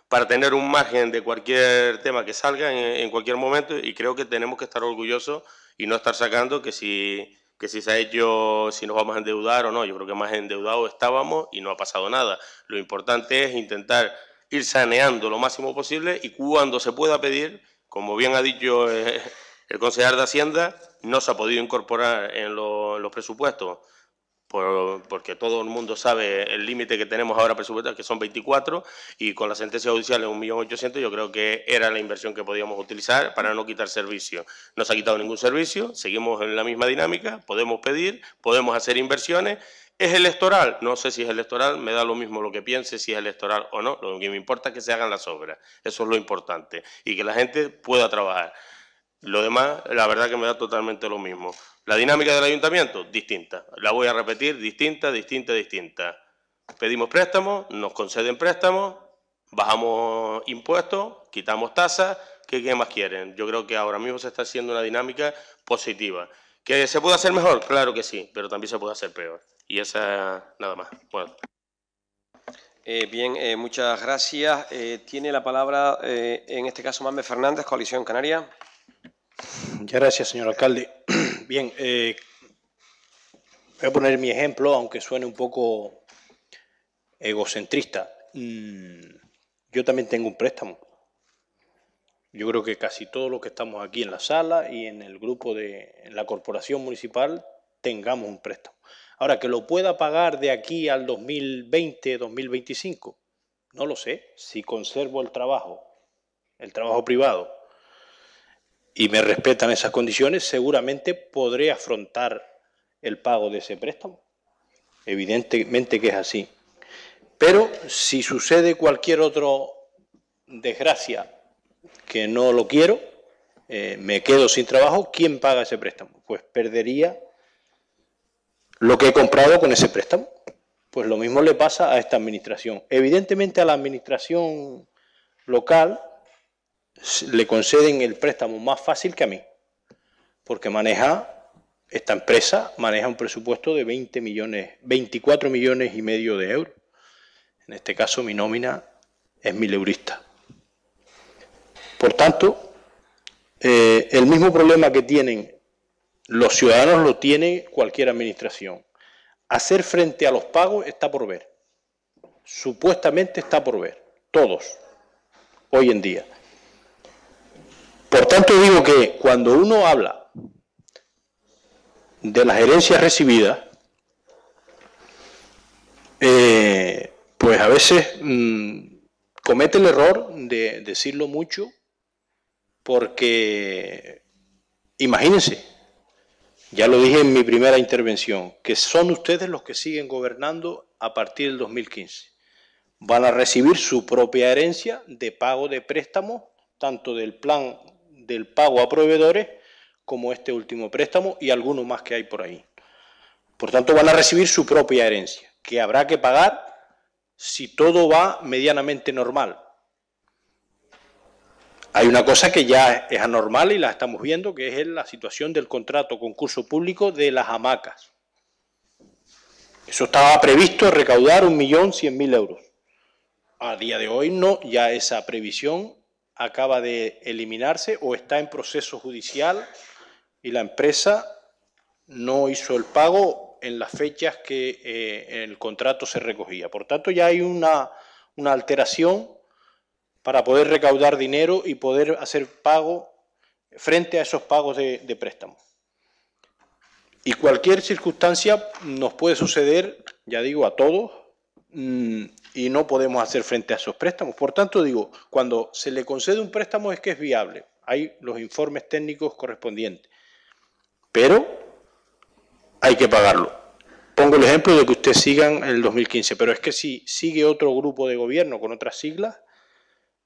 para tener un margen de cualquier tema que salga en, cualquier momento y creo que tenemos que estar orgullosos y no estar sacando que si, que si se ha hecho, si nos vamos a endeudar o no. Yo creo que más endeudados estábamos y no ha pasado nada. Lo importante es intentar ir saneando lo máximo posible y cuando se pueda pedir, como bien ha dicho... Eh, el concejal de Hacienda no se ha podido incorporar en, los presupuestos porque todo el mundo sabe el límite que tenemos ahora presupuestal, que son 24, y con la sentencia judicial de 1.800.000, yo creo que era la inversión que podíamos utilizar para no quitar servicio. No se ha quitado ningún servicio, seguimos en la misma dinámica, podemos pedir, podemos hacer inversiones. ¿Es electoral? No sé si es electoral, me da lo mismo lo que piense, si es electoral o no. Lo que me importa es que se hagan las obras, eso es lo importante, y que la gente pueda trabajar. Lo demás, la verdad que me da totalmente lo mismo. La dinámica del ayuntamiento, distinta. La voy a repetir, distinta, distinta, distinta. Pedimos préstamos, nos conceden préstamos, bajamos impuestos, quitamos tasas, ¿qué, más quieren? Yo creo que ahora mismo se está haciendo una dinámica positiva. ¿Que se puede hacer mejor? Claro que sí, pero también se puede hacer peor. Y esa, nada más. Bueno. Eh, bien, eh, muchas gracias. Eh, tiene la palabra, en este caso, Mame Fernández, Coalición Canaria. Gracias, señor alcalde. [CLEARS THROAT] Bien, eh, voy a poner mi ejemplo, aunque suene un poco egocentrista. Mm, yo también tengo un préstamo. Yo creo que casi todos los que estamos aquí en la sala y en el grupo de la corporación municipal tengamos un préstamo. Ahora, que lo pueda pagar de aquí al 2020, 2025, no lo sé. Si conservo el trabajo, el trabajo privado, y me respetan esas condiciones, seguramente podré afrontar el pago de ese préstamo. Evidentemente que es así. Pero si sucede cualquier otro desgracia que no lo quiero, eh, me quedo sin trabajo, ¿quién paga ese préstamo? Pues perdería lo que he comprado con ese préstamo. Pues lo mismo le pasa a esta administración. Evidentemente a la administración local le conceden el préstamo más fácil que a mí, porque maneja, esta empresa maneja un presupuesto de 20 millones, 24 millones y medio de euros. En este caso mi nómina es mil eurista. Por tanto, eh, el mismo problema que tienen los ciudadanos lo tiene cualquier administración. Hacer frente a los pagos está por ver. Supuestamente está por ver. Todos. Hoy en día. Por tanto digo que cuando uno habla de las herencias recibidas, eh, pues a veces mm, comete el error de decirlo mucho porque, imagínense, ya lo dije en mi primera intervención, que son ustedes los que siguen gobernando a partir del 2015. Van a recibir su propia herencia de pago de préstamos, tanto del plan del pago a proveedores, como este último préstamo y algunos más que hay por ahí. Por tanto, van a recibir su propia herencia, que habrá que pagar si todo va medianamente normal. Hay una cosa que ya es anormal y la estamos viendo, que es la situación del contrato concurso público de las hamacas. Eso estaba previsto recaudar 1.100.000 euros. A día de hoy no, ya esa previsión acaba de eliminarse o está en proceso judicial y la empresa no hizo el pago en las fechas que eh, el contrato se recogía. Por tanto, ya hay una, alteración para poder recaudar dinero y poder hacer pago frente a esos pagos de, de préstamo. Y cualquier circunstancia nos puede suceder, ya digo, a todos, mm, y no podemos hacer frente a esos préstamos. Por tanto, digo, cuando se le concede un préstamo es que es viable, hay los informes técnicos correspondientes, pero hay que pagarlo. Pongo el ejemplo de que ustedes sigan en el 2015, pero es que si sigue otro grupo de gobierno con otras siglas,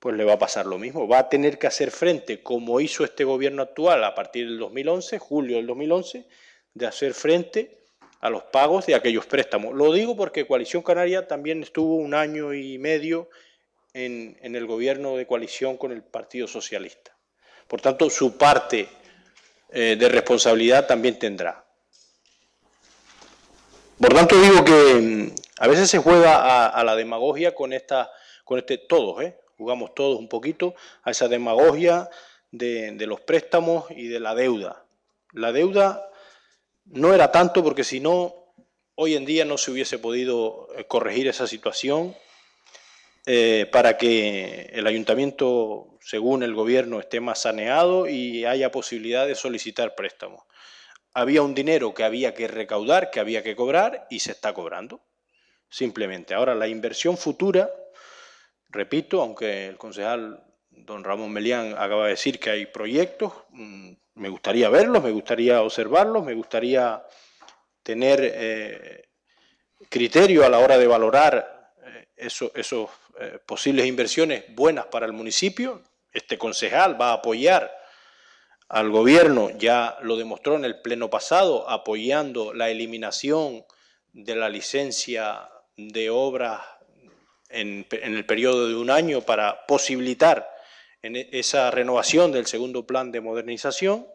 pues le va a pasar lo mismo. Va a tener que hacer frente, como hizo este gobierno actual a partir del 2011, julio del 2011, de hacer frente a los pagos de aquellos préstamos. Lo digo porque Coalición Canaria también estuvo un año y medio en, el gobierno de coalición con el Partido Socialista. Por tanto, su parte eh, de responsabilidad también tendrá. Por tanto, digo que mm, a veces se juega a, la demagogia con esta, con este, todos, ¿eh? jugamos todos un poquito a esa demagogia de, de los préstamos y de la deuda. La deuda no era tanto porque si no, hoy en día no se hubiese podido eh, corregir esa situación eh, para que el ayuntamiento, según el gobierno, esté más saneado y haya posibilidad de solicitar préstamos. Había un dinero que había que recaudar, que había que cobrar y se está cobrando. Simplemente. Ahora, la inversión futura, repito, aunque el concejal don Ramón Melián acaba de decir que hay proyectos, mm, me gustaría verlos, me gustaría observarlos, me gustaría tener eh, criterio a la hora de valorar eh, esas esos, eh, posibles inversiones buenas para el municipio. Este concejal va a apoyar al gobierno, ya lo demostró en el pleno pasado, apoyando la eliminación de la licencia de obras en, en el periodo de un año para posibilitar en e, esa renovación del segundo plan de modernización.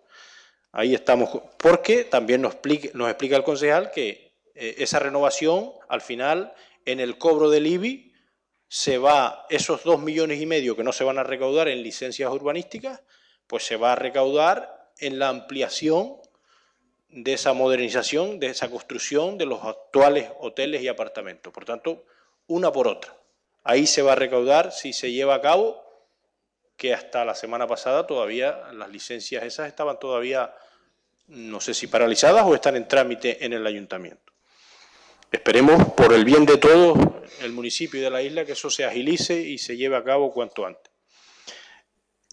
Ahí estamos, porque también nos explica, el concejal que eh, esa renovación, al final, en el cobro del IBI, se va, esos dos millones y medio que no se van a recaudar en licencias urbanísticas, pues se va a recaudar en la ampliación de esa modernización, de esa construcción de los actuales hoteles y apartamentos. Por tanto, una por otra. Ahí se va a recaudar, si se lleva a cabo, que hasta la semana pasada todavía las licencias esas estaban todavía, no sé si paralizadas o están en trámite en el ayuntamiento. Esperemos por el bien de todo el municipio y de la isla, que eso se agilice y se lleve a cabo cuanto antes.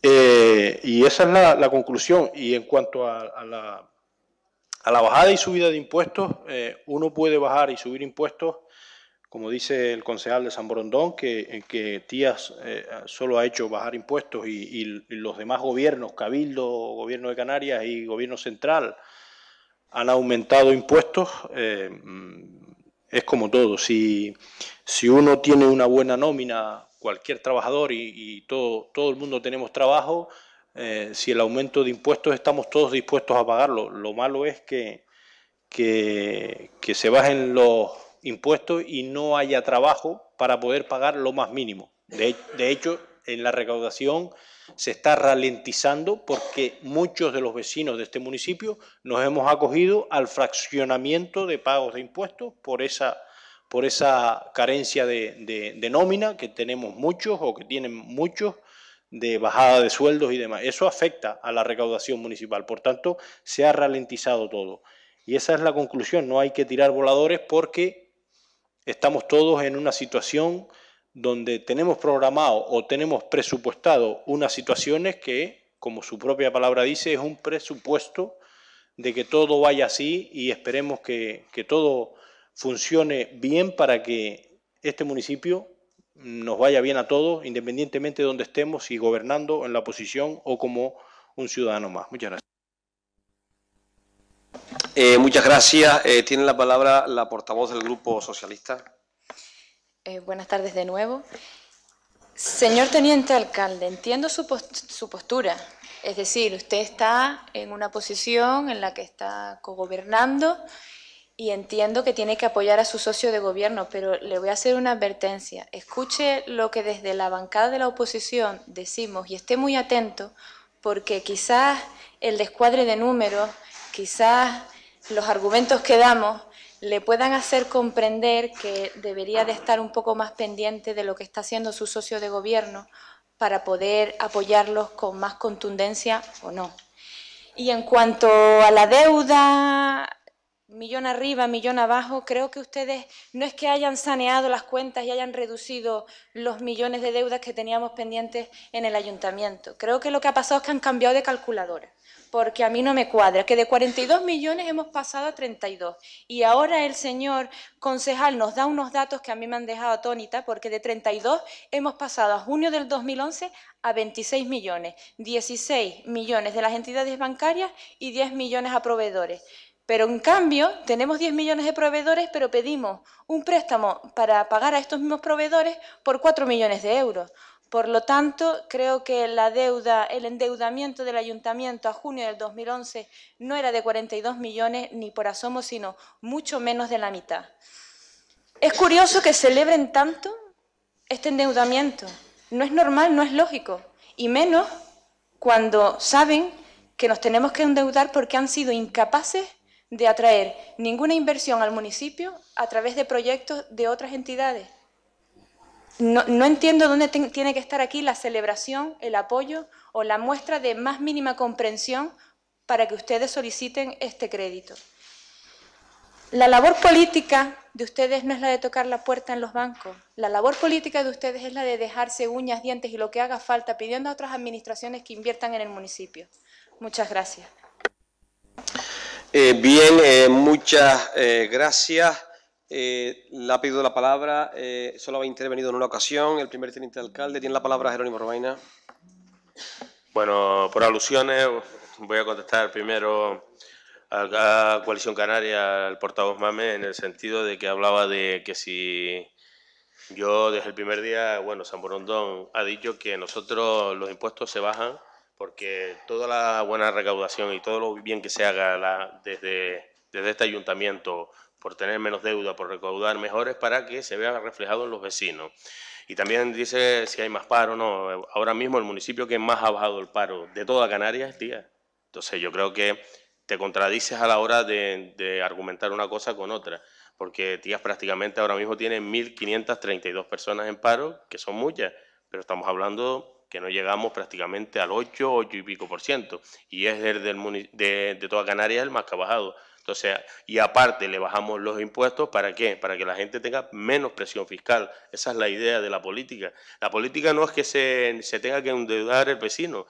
Eh, y esa es la, conclusión. Y en cuanto a, a, la, bajada y subida de impuestos, eh, uno puede bajar y subir impuestos como dice el concejal de San Borondón, que, eh, que Tías eh, solo ha hecho bajar impuestos y, los demás gobiernos, Cabildo, Gobierno de Canarias y Gobierno Central, han aumentado impuestos, eh, mm, es como todo. Si, uno tiene una buena nómina, cualquier trabajador y, todo, el mundo tenemos trabajo, si el aumento de impuestos estamos todos dispuestos a pagarlo. Lo malo es que, que se bajen los impuestos y no haya trabajo para poder pagar lo más mínimo. De, hecho, en la recaudación se está ralentizando porque muchos de los vecinos de este municipio nos hemos acogido al fraccionamiento de pagos de impuestos por esa por esa carencia de, nómina que tenemos muchos o que tienen muchos de bajada de sueldos y demás. Eso afecta a la recaudación municipal, por tanto, se ha ralentizado todo. Y esa es la conclusión, no hay que tirar voladores porque estamos todos en una situación donde tenemos programado o tenemos presupuestado unas situaciones que, como su propia palabra dice, es un presupuesto de que todo vaya así y esperemos que, todo funcione bien para que este municipio nos vaya bien a todos, independientemente de donde estemos, y gobernando en la oposición o como un ciudadano más. Muchas gracias. Eh, muchas gracias. Eh, tiene la palabra la portavoz del Grupo Socialista. Eh, buenas tardes de nuevo. Señor Teniente Alcalde, entiendo su, su postura. Es decir, usted está en una posición en la que está cogobernando y entiendo que tiene que apoyar a su socio de gobierno, pero le voy a hacer una advertencia. Escuche lo que desde la bancada de la oposición decimos y esté muy atento porque quizás el descuadre de números, quizás los argumentos que damos le puedan hacer comprender que debería de estar un poco más pendiente de lo que está haciendo su socio de gobierno para poder apoyarlos con más contundencia o no. Y en cuanto a la deuda millón arriba, millón abajo, creo que ustedes no es que hayan saneado las cuentas y hayan reducido los millones de deudas que teníamos pendientes en el ayuntamiento. Creo que lo que ha pasado es que han cambiado de calculadora, porque a mí no me cuadra, que de 42 millones hemos pasado a 32. Y ahora el señor concejal nos da unos datos que a mí me han dejado atónita, porque de 32 hemos pasado a junio del 2011 a 26 millones, 16 millones de las entidades bancarias y 10 millones a proveedores. Pero en cambio, tenemos 10 millones de proveedores, pero pedimos un préstamo para pagar a estos mismos proveedores por 4 millones de euros. Por lo tanto, creo que la deuda, el endeudamiento del ayuntamiento a junio del 2011 no era de 42 millones ni por asomo, sino mucho menos de la mitad. Es curioso que celebren tanto este endeudamiento. No es normal, no es lógico, y menos cuando saben que nos tenemos que endeudar porque han sido incapaces de atraer ninguna inversión al municipio a través de proyectos de otras entidades. No, entiendo dónde tiene que estar aquí la celebración, el apoyo o la muestra de más mínima comprensión para que ustedes soliciten este crédito. La labor política de ustedes no es la de tocar la puerta en los bancos. La labor política de ustedes es la de dejarse uñas, dientes y lo que haga falta pidiendo a otras administraciones que inviertan en el municipio. Muchas gracias. Eh, bien, eh, muchas eh, gracias. le ha pedido la palabra, solo ha intervenido en una ocasión. El primer teniente alcalde tiene la palabra Jerónimo Robaina. Bueno, por alusiones, voy a contestar primero a, la Coalición Canaria, al portavoz Mame, en el sentido de que hablaba de que si yo desde el primer día, bueno, San Borondón ha dicho que nosotros los impuestos se bajan porque toda la buena recaudación y todo lo bien que se haga la, desde, desde este ayuntamiento por tener menos deuda, por recaudar mejores, para que se vea reflejado en los vecinos. Y también dice si hay más paro, no. Ahora mismo el municipio que más ha bajado el paro de toda Canarias es Tía. Entonces yo creo que te contradices a la hora de, de argumentar una cosa con otra, porque Tías prácticamente ahora mismo tiene 1.532 personas en paro, que son muchas, pero estamos hablando que no llegamos prácticamente al 8, 8 y pico por ciento, y es el de, toda Canarias el más que ha bajado. Entonces, y aparte le bajamos los impuestos, ¿para qué? Para que la gente tenga menos presión fiscal. Esa es la idea de la política. La política no es que se, se tenga que endeudar el vecino.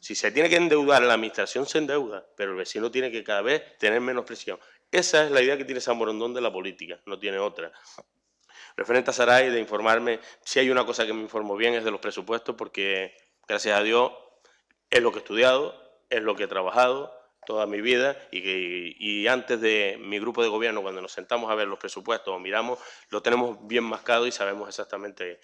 Si se tiene que endeudar la administración, se endeuda, pero el vecino tiene que cada vez tener menos presión. Esa es la idea que tiene San de la política, no tiene otra. Referente a Saray, de informarme, si hay una cosa que me informo bien es de los presupuestos, porque gracias a Dios es lo que he estudiado, es lo que he trabajado toda mi vida y, y antes de mi grupo de gobierno, cuando nos sentamos a ver los presupuestos o miramos, lo tenemos bien mascado y sabemos exactamente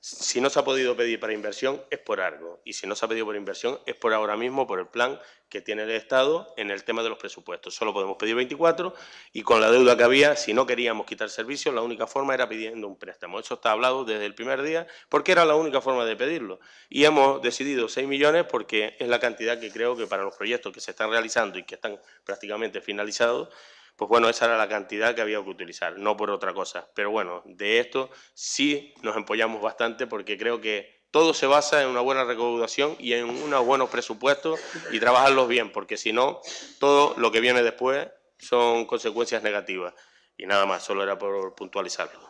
si no se ha podido pedir para inversión es por algo y si no se ha pedido por inversión es por ahora mismo por el plan que tiene el Estado en el tema de los presupuestos. Solo podemos pedir 24 y con la deuda que había, si no queríamos quitar servicios, la única forma era pidiendo un préstamo. Eso está hablado desde el primer día porque era la única forma de pedirlo. Y hemos decidido 6 millones porque es la cantidad que creo que para los proyectos que se están realizando y que están prácticamente finalizados pues bueno, esa era la cantidad que había que utilizar, no por otra cosa. Pero bueno, de esto sí nos empollamos bastante porque creo que todo se basa en una buena recaudación y en unos buenos presupuestos y trabajarlos bien, porque si no, todo lo que viene después son consecuencias negativas. Y nada más, solo era por puntualizarlo.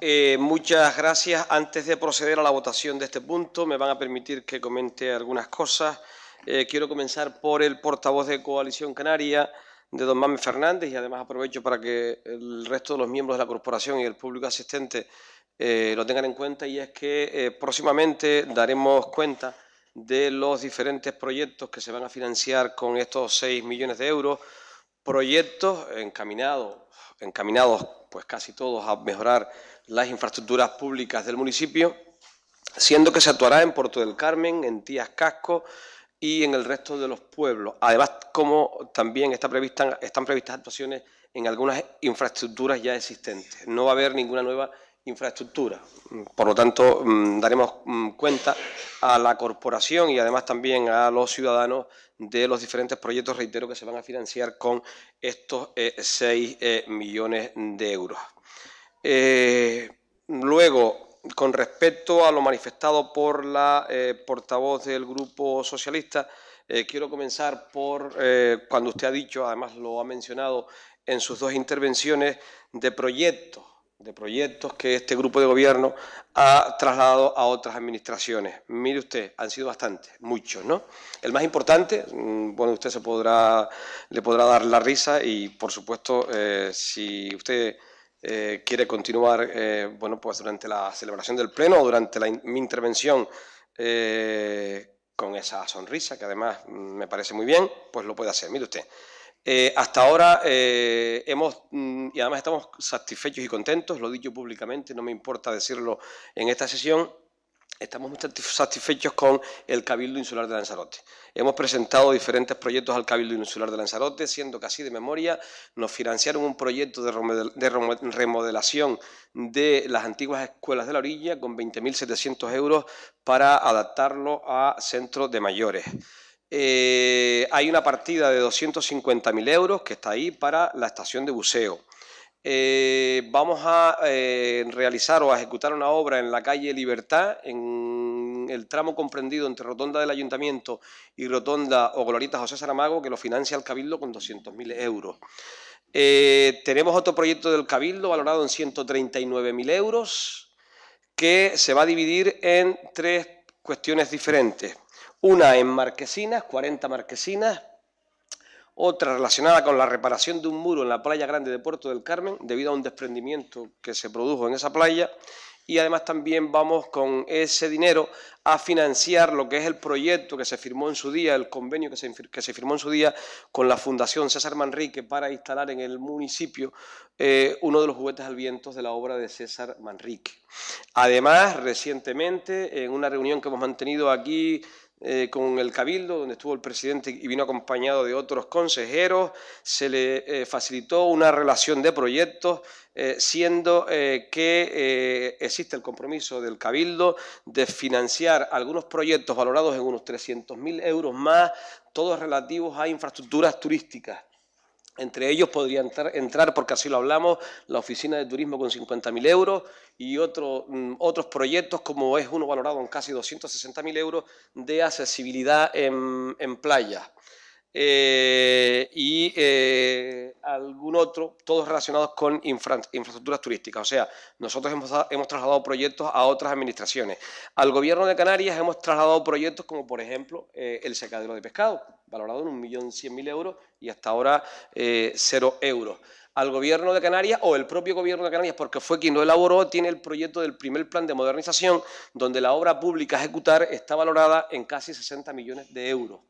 Eh, muchas gracias. Antes de proceder a la votación de este punto, me van a permitir que comente algunas cosas. Eh, quiero comenzar por el portavoz de Coalición Canaria de don Mame Fernández y además aprovecho para que el resto de los miembros de la corporación y el público asistente eh, lo tengan en cuenta y es que eh, próximamente daremos cuenta de los diferentes proyectos que se van a financiar con estos 6 millones de euros, proyectos encaminados, encaminados pues casi todos a mejorar las infraestructuras públicas del municipio, siendo que se actuará en Puerto del Carmen, en Tías Casco, y en el resto de los pueblos. Además, como también está prevista, están previstas actuaciones en algunas infraestructuras ya existentes. No va a haber ninguna nueva infraestructura. Por lo tanto, mm, daremos mm, cuenta a la corporación y además también a los ciudadanos de los diferentes proyectos, reitero, que se van a financiar con estos 6 eh, eh, millones de euros. Eh, luego, con respecto a lo manifestado por la eh, portavoz del Grupo Socialista, eh, quiero comenzar por eh, cuando usted ha dicho, además lo ha mencionado en sus dos intervenciones, de proyectos, de proyectos que este grupo de gobierno ha trasladado a otras administraciones. Mire usted, han sido bastantes, muchos, ¿no? El más importante, mm, bueno, usted se podrá, le podrá dar la risa y, por supuesto, si usted eh, quiere continuar eh, bueno, pues durante la celebración del Pleno o durante mi intervención eh, con esa sonrisa, que además me parece muy bien, pues lo puede hacer. Mire usted, hasta ahora hemos, mm, y además estamos satisfechos y contentos, lo he dicho públicamente, no me importa decirlo en esta sesión, estamos muy satisfechos con el Cabildo Insular de Lanzarote. Hemos presentado diferentes proyectos al Cabildo Insular de Lanzarote, siendo casi de memoria, nos financiaron un proyecto de remodelación de las antiguas escuelas de la orilla con 20.700 euros para adaptarlo a centros de mayores. Eh, hay una partida de 250.000 euros que está ahí para la estación de buceo. Eh, vamos a eh, realizar o a ejecutar una obra en la calle Libertad, en el tramo comprendido entre Rotonda del Ayuntamiento y Rotonda o Glorieta José Saramago, que lo financia el Cabildo con 200.000 euros. Eh, tenemos otro proyecto del Cabildo valorado en 139.000 euros, que se va a dividir en tres cuestiones diferentes. Una en marquesinas, 40 marquesinas, otra relacionada con la reparación de un muro en la playa grande de Puerto del Carmen, debido a un desprendimiento que se produjo en esa playa. Y además también vamos con ese dinero a financiar lo que es el proyecto que se firmó en su día, el convenio que se, firmó en su día con la Fundación César Manrique para instalar en el municipio eh, uno de los juguetes al viento de la obra de César Manrique. Además, recientemente, en una reunión que hemos mantenido aquí eh, con el Cabildo, donde estuvo el presidente y vino acompañado de otros consejeros, se le eh, facilitó una relación de proyectos, eh, siendo que existe el compromiso del Cabildo de financiar algunos proyectos valorados en unos 300.000 euros más, todos relativos a infraestructuras turísticas. Entre ellos podría entrar, porque así lo hablamos, la oficina de turismo con 50.000 euros y mm, otros proyectos, como es uno valorado en casi 260.000 euros, de accesibilidad en, playa. Eh, y eh, algún otro, todos relacionados con infraestructuras turísticas. O sea, nosotros hemos, trasladado proyectos a otras administraciones. Al gobierno de Canarias hemos trasladado proyectos como, por ejemplo, eh, el secadero de pescado, valorado en 1.100.000 euros y hasta ahora cero euros. Al gobierno de Canarias o el propio gobierno de Canarias, porque fue quien lo elaboró, tiene el proyecto del primer plan de modernización, donde la obra pública a ejecutar está valorada en casi 60 millones de euros.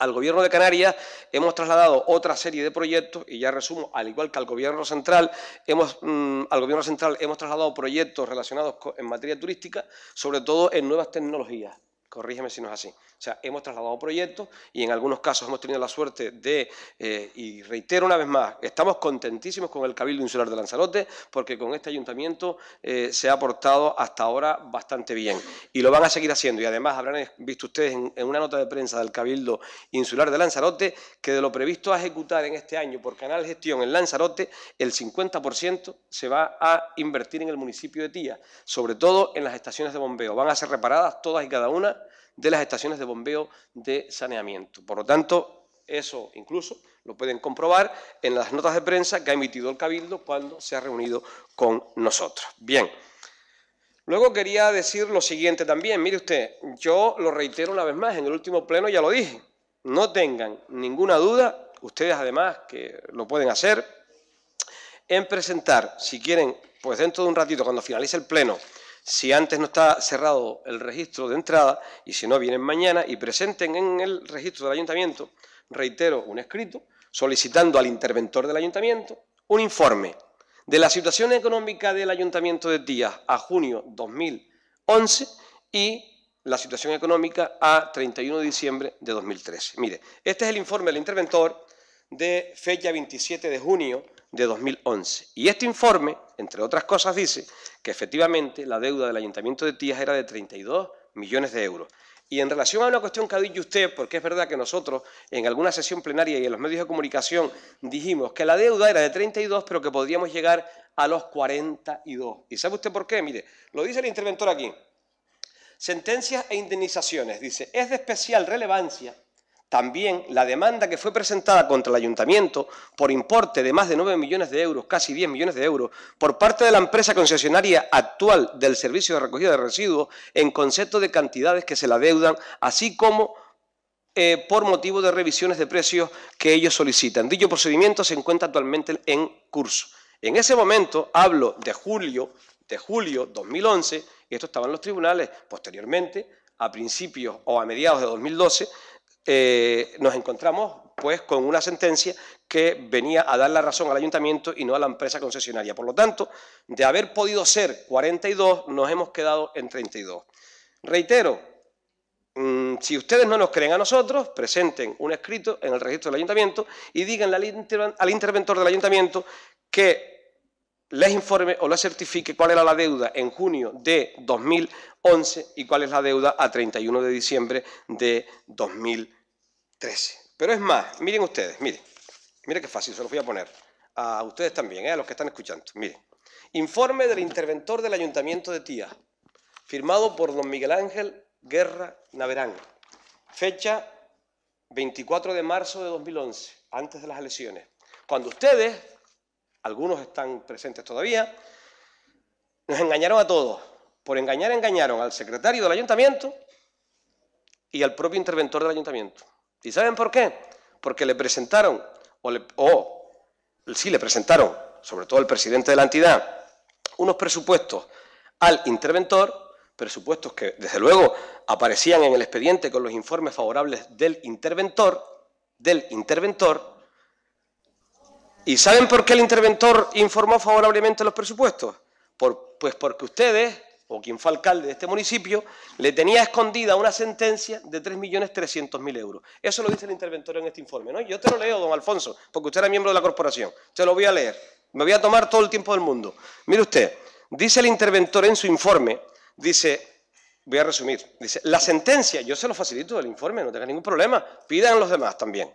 Al Gobierno de Canarias hemos trasladado otra serie de proyectos, y ya resumo, al igual que al Gobierno central, hemos, mm, al Gobierno central hemos trasladado proyectos relacionados en materia turística, sobre todo en nuevas tecnologías. Corrígeme si no es así. O sea, hemos trasladado proyectos y en algunos casos hemos tenido la suerte de, eh, y reitero una vez más, estamos contentísimos con el Cabildo Insular de Lanzarote porque con este ayuntamiento eh, se ha aportado hasta ahora bastante bien y lo van a seguir haciendo. Y además habrán visto ustedes en, en una nota de prensa del Cabildo Insular de Lanzarote que de lo previsto a ejecutar en este año por Canal Gestión en Lanzarote, el 50% se va a invertir en el municipio de Tía, sobre todo en las estaciones de bombeo. Van a ser reparadas todas y cada una de las estaciones de bombeo de saneamiento. Por lo tanto, eso incluso lo pueden comprobar en las notas de prensa que ha emitido el Cabildo cuando se ha reunido con nosotros. Bien. Luego quería decir lo siguiente también. Mire usted, yo lo reitero una vez más, en el último pleno ya lo dije. No tengan ninguna duda, ustedes además que lo pueden hacer, en presentar, si quieren, pues dentro de un ratito, cuando finalice el pleno, si antes no está cerrado el registro de entrada y si no vienen mañana y presenten en el registro del ayuntamiento, reitero, un escrito solicitando al interventor del ayuntamiento un informe de la situación económica del ayuntamiento de Díaz a junio 2011 y la situación económica a 31 de diciembre de 2013. Mire, este es el informe del interventor de fecha 27 de junio de 2011. Y este informe, entre otras cosas, dice que efectivamente la deuda del Ayuntamiento de Tías era de 32 millones de euros. Y en relación a una cuestión que ha dicho usted, porque es verdad que nosotros en alguna sesión plenaria y en los medios de comunicación dijimos que la deuda era de 32, pero que podríamos llegar a los 42. ¿Y sabe usted por qué? Mire, lo dice el interventor aquí. Sentencias e indemnizaciones. Dice, es de especial relevancia también la demanda que fue presentada contra el ayuntamiento por importe de más de 9 millones de euros, casi 10 millones de euros, por parte de la empresa concesionaria actual del servicio de recogida de residuos en concepto de cantidades que se la deudan, así como eh, por motivo de revisiones de precios que ellos solicitan. Dicho procedimiento se encuentra actualmente en curso. En ese momento, hablo de julio, de julio 2011, y esto estaba en los tribunales, posteriormente, a principios o a mediados de 2012, eh, nos encontramos pues con una sentencia que venía a dar la razón al ayuntamiento y no a la empresa concesionaria. Por lo tanto, de haber podido ser 42, nos hemos quedado en 32. Reitero, mm, si ustedes no nos creen a nosotros, presenten un escrito en el registro del ayuntamiento y díganle al, al interventor del ayuntamiento que les informe o les certifique cuál era la deuda en junio de 2011 y cuál es la deuda a 31 de diciembre de 2011. 13. Pero es más, miren ustedes, miren. Miren qué fácil, se los voy a poner. A ustedes también, eh, a los que están escuchando. Miren. Informe del interventor del Ayuntamiento de Tía, firmado por don Miguel Ángel Guerra Naverán. Fecha 24 de marzo de 2011, antes de las elecciones. Cuando ustedes, algunos están presentes todavía, nos engañaron a todos. Por engañar, engañaron al secretario del ayuntamiento y al propio interventor del ayuntamiento. ¿Y saben por qué? Porque le presentaron, o, sí le presentaron, sobre todo el presidente de la entidad, unos presupuestos al interventor, presupuestos que desde luego aparecían en el expediente con los informes favorables del interventor, del interventor. ¿Y saben por qué el interventor informó favorablemente los presupuestos? pues porque ustedes o quien fue alcalde de este municipio, le tenía escondida una sentencia de 3.300.000 euros. Eso lo dice el Interventor en este informe, Yo te lo leo, don Alfonso, porque usted era miembro de la corporación. Te lo voy a leer. Me voy a tomar todo el tiempo del mundo. Mire usted, dice el interventor en su informe, dice, voy a resumir, dice, la sentencia, yo se lo facilito el informe, no tenga ningún problema, pidan los demás también.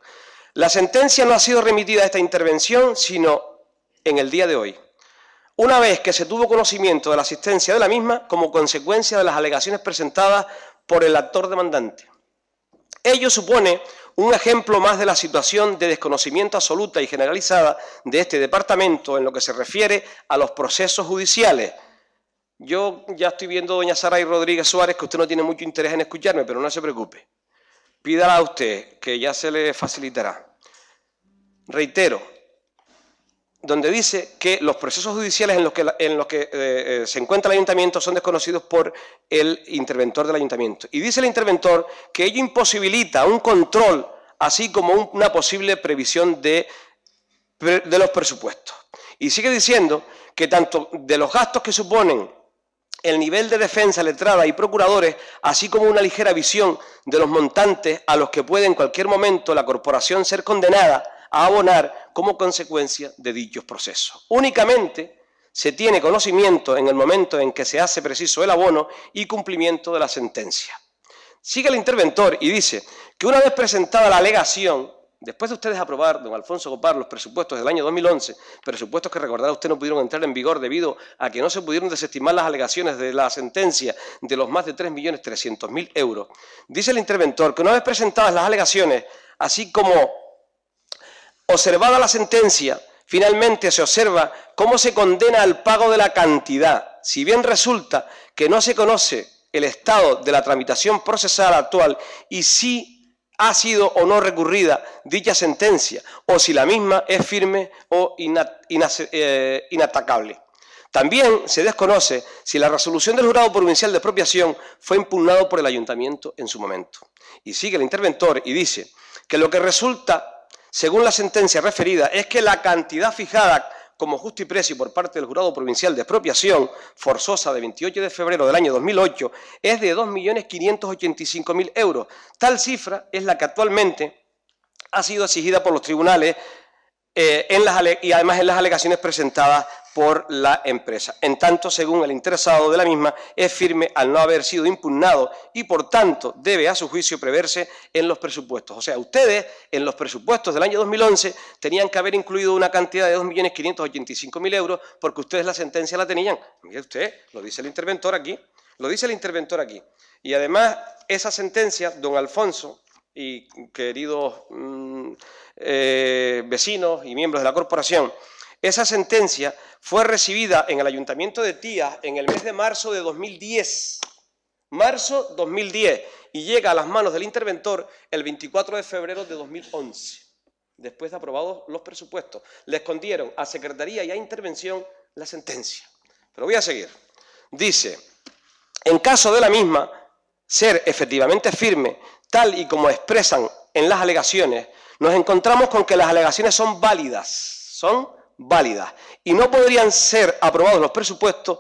La sentencia no ha sido remitida a esta intervención, sino en el día de hoy, una vez que se tuvo conocimiento de la asistencia de la misma como consecuencia de las alegaciones presentadas por el actor demandante. Ello supone un ejemplo más de la situación de desconocimiento absoluta y generalizada de este departamento en lo que se refiere a los procesos judiciales. Yo ya estoy viendo, doña Sara y Rodríguez Suárez, que usted no tiene mucho interés en escucharme, pero no se preocupe. Pídala a usted, que ya se le facilitará. Reitero, donde dice que los procesos judiciales en los que, en los que eh, eh, se encuentra el ayuntamiento son desconocidos por el interventor del ayuntamiento. Y dice el interventor que ello imposibilita un control, así como una posible previsión de, de los presupuestos. Y sigue diciendo que tanto de los gastos que suponen el nivel de defensa letrada y procuradores, así como una ligera visión de los montantes a los que puede en cualquier momento la corporación ser condenada a abonar, como consecuencia de dichos procesos. Únicamente se tiene conocimiento en el momento en que se hace preciso el abono y cumplimiento de la sentencia. Sigue el interventor y dice que una vez presentada la alegación, después de ustedes aprobar, don Alfonso Copar, los presupuestos del año 2011, presupuestos que recordará usted no pudieron entrar en vigor debido a que no se pudieron desestimar las alegaciones de la sentencia de los más de 3.300.000 euros, dice el interventor que una vez presentadas las alegaciones, así como observada la sentencia, finalmente se observa cómo se condena al pago de la cantidad. Si bien resulta que no se conoce el estado de la tramitación procesal actual y si ha sido o no recurrida dicha sentencia o si la misma es firme o eh, inatacable. También se desconoce si la resolución del jurado provincial de expropiación fue impugnado por el ayuntamiento en su momento. Y sigue el interventor y dice que lo que resulta según la sentencia referida, es que la cantidad fijada como justo y precio por parte del Jurado Provincial de Expropiación Forzosa de 28 de febrero del año 2008 es de 2.585.000 euros. Tal cifra es la que actualmente ha sido exigida por los tribunales eh, en las, y además en las alegaciones presentadas por la empresa. En tanto, según el interesado de la misma, es firme al no haber sido impugnado y, por tanto, debe a su juicio preverse en los presupuestos. O sea, ustedes en los presupuestos del año 2011 tenían que haber incluido una cantidad de 2.585.000 euros porque ustedes la sentencia la tenían. Mire usted, lo dice el interventor aquí, lo dice el interventor aquí. Y además, esa sentencia, don Alfonso y queridos mm, eh, vecinos y miembros de la corporación, esa sentencia fue recibida en el ayuntamiento de Tías en el mes de marzo de 2010. Marzo 2010 y llega a las manos del interventor el 24 de febrero de 2011. Después de aprobados los presupuestos, le escondieron a Secretaría y a Intervención la sentencia. Pero voy a seguir. Dice, en caso de la misma ser efectivamente firme, tal y como expresan en las alegaciones, nos encontramos con que las alegaciones son válidas, son y no podrían ser aprobados los presupuestos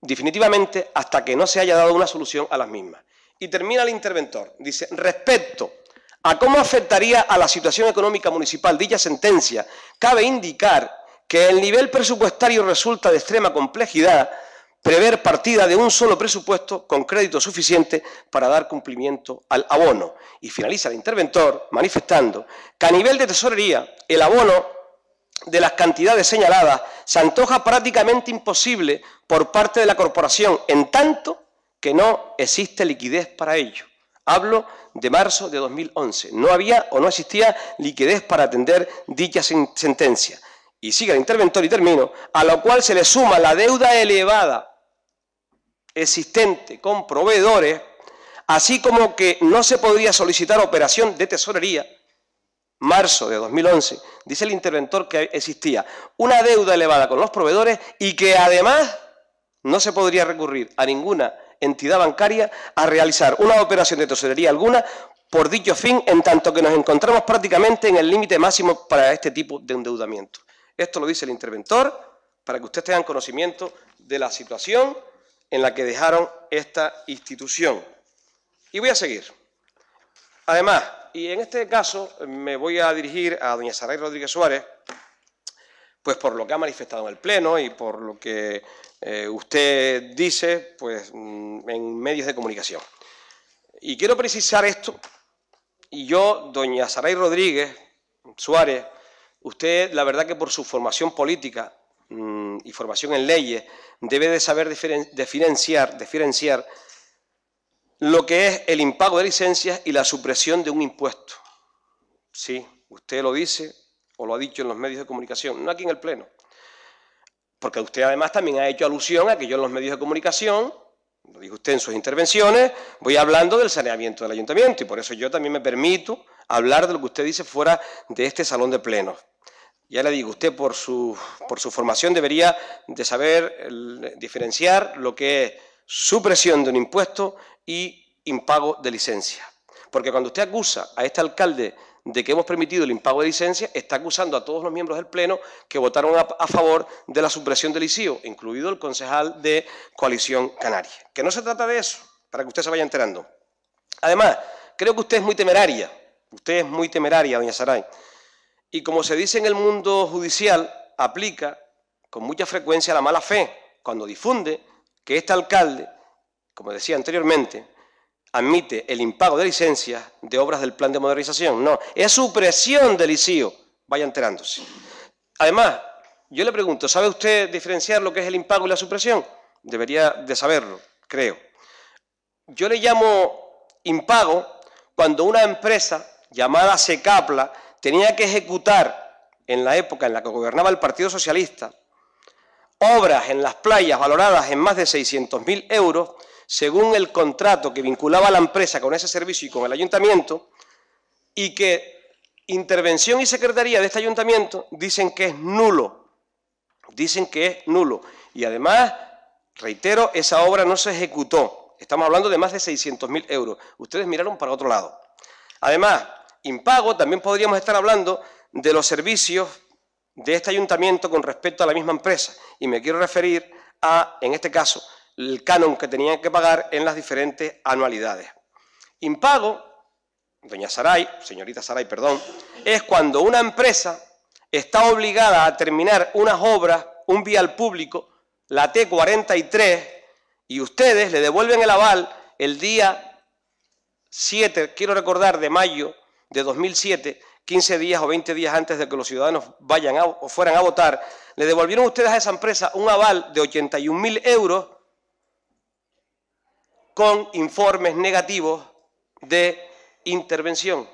definitivamente hasta que no se haya dado una solución a las mismas. Y termina el interventor. Dice, respecto a cómo afectaría a la situación económica municipal dicha sentencia, cabe indicar que el nivel presupuestario resulta de extrema complejidad prever partida de un solo presupuesto con crédito suficiente para dar cumplimiento al abono. Y finaliza el interventor manifestando que a nivel de tesorería el abono de las cantidades señaladas se antoja prácticamente imposible por parte de la corporación, en tanto que no existe liquidez para ello. Hablo de marzo de 2011. No había o no existía liquidez para atender dicha sentencia. Y sigue el interventor y termino, a lo cual se le suma la deuda elevada existente con proveedores, así como que no se podría solicitar operación de tesorería marzo de 2011, dice el interventor que existía una deuda elevada con los proveedores y que además no se podría recurrir a ninguna entidad bancaria a realizar una operación de tesorería alguna por dicho fin, en tanto que nos encontramos prácticamente en el límite máximo para este tipo de endeudamiento. Esto lo dice el interventor para que ustedes tengan conocimiento de la situación en la que dejaron esta institución. Y voy a seguir. Además, y en este caso me voy a dirigir a doña Saray Rodríguez Suárez, pues por lo que ha manifestado en el Pleno y por lo que eh, usted dice pues, mm, en medios de comunicación. Y quiero precisar esto, y yo, doña Saray Rodríguez Suárez, usted la verdad que por su formación política mm, y formación en leyes, debe de saber diferenciar, diferenciar lo que es el impago de licencias y la supresión de un impuesto. Sí, usted lo dice o lo ha dicho en los medios de comunicación, no aquí en el Pleno. Porque usted además también ha hecho alusión a que yo en los medios de comunicación, lo dijo usted en sus intervenciones, voy hablando del saneamiento del ayuntamiento y por eso yo también me permito hablar de lo que usted dice fuera de este salón de pleno. Ya le digo, usted por su, por su formación debería de saber diferenciar lo que es supresión de un impuesto y impago de licencia. Porque cuando usted acusa a este alcalde de que hemos permitido el impago de licencia, está acusando a todos los miembros del Pleno que votaron a, favor de la supresión del ICIO, incluido el concejal de Coalición Canaria. Que no se trata de eso, para que usted se vaya enterando. Además, creo que usted es muy temeraria, usted es muy temeraria, doña Saray, y como se dice en el mundo judicial, aplica con mucha frecuencia la mala fe cuando difunde que este alcalde como decía anteriormente, admite el impago de licencias de obras del plan de modernización. No, es supresión del ICIO. Vaya enterándose. Además, yo le pregunto, ¿sabe usted diferenciar lo que es el impago y la supresión? Debería de saberlo, creo. Yo le llamo impago cuando una empresa llamada Secapla tenía que ejecutar en la época en la que gobernaba el Partido Socialista obras en las playas valoradas en más de 600.000 euros según el contrato que vinculaba a la empresa con ese servicio y con el ayuntamiento, y que intervención y secretaría de este ayuntamiento dicen que es nulo, dicen que es nulo. Y además, reitero, esa obra no se ejecutó. Estamos hablando de más de 600.000 euros. Ustedes miraron para otro lado. Además, impago, también podríamos estar hablando de los servicios de este ayuntamiento con respecto a la misma empresa. Y me quiero referir a, en este caso, el canon que tenían que pagar en las diferentes anualidades. Impago, doña Saray, señorita Saray, perdón, es cuando una empresa está obligada a terminar unas obras, un vial público, la T43, y ustedes le devuelven el aval el día 7, quiero recordar, de mayo de 2007, 15 días o 20 días antes de que los ciudadanos vayan o fueran a votar, le devolvieron ustedes a esa empresa un aval de 81.000 euros con informes negativos de intervención.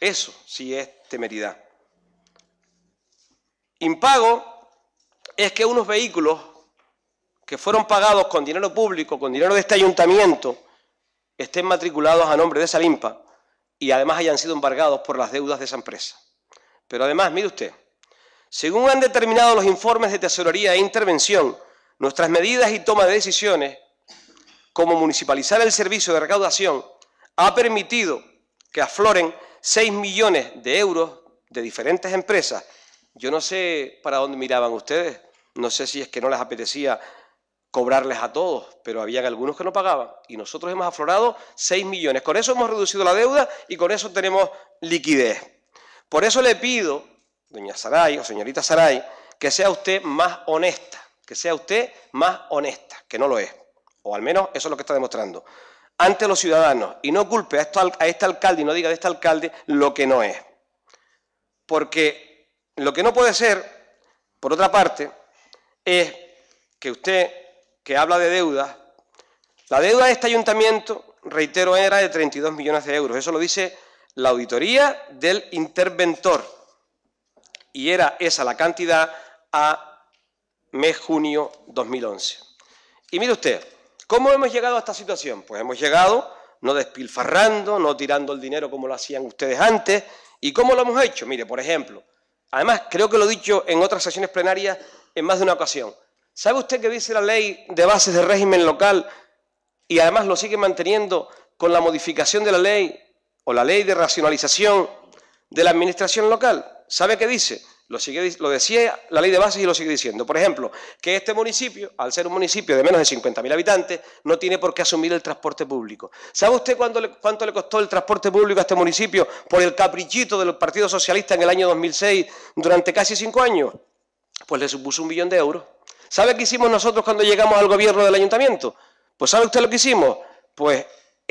Eso sí es temeridad. Impago es que unos vehículos que fueron pagados con dinero público, con dinero de este ayuntamiento, estén matriculados a nombre de esa limpa y además hayan sido embargados por las deudas de esa empresa. Pero además, mire usted, según han determinado los informes de tesorería e intervención, nuestras medidas y toma de decisiones como municipalizar el servicio de recaudación ha permitido que afloren 6 millones de euros de diferentes empresas. Yo no sé para dónde miraban ustedes, no sé si es que no les apetecía cobrarles a todos, pero había algunos que no pagaban y nosotros hemos aflorado 6 millones. Con eso hemos reducido la deuda y con eso tenemos liquidez. Por eso le pido, doña Saray o señorita Saray, que sea usted más honesta, que sea usted más honesta, que no lo es o al menos eso es lo que está demostrando, ante los ciudadanos y no culpe a, este alcalde y no diga de este alcalde lo que no es. Porque lo que no puede ser, por otra parte, es que usted, que habla de deudas, la deuda de este ayuntamiento, reitero, era de 32 millones de euros. Eso lo dice la auditoría del interventor. Y era esa la cantidad a mes-junio 2011. Y mire usted, ¿Cómo hemos llegado a esta situación? Pues hemos llegado no despilfarrando, no tirando el dinero como lo hacían ustedes antes. ¿Y cómo lo hemos hecho? Mire, por ejemplo, además creo que lo he dicho en otras sesiones plenarias en más de una ocasión. ¿Sabe usted que dice la ley de bases de régimen local y además lo sigue manteniendo con la modificación de la ley o la ley de racionalización de la administración local? ¿Sabe qué dice? Lo, lo decía la ley de bases y lo sigue diciendo. Por ejemplo, que este municipio, al ser un municipio de menos de 50.000 habitantes, no tiene por qué asumir el transporte público. ¿Sabe usted cuánto le, cuánto le costó el transporte público a este municipio por el caprichito del Partido Socialista en el año 2006 durante casi cinco años? Pues le supuso un billón de euros. ¿Sabe qué hicimos nosotros cuando llegamos al gobierno del ayuntamiento? Pues ¿sabe usted lo que hicimos? Pues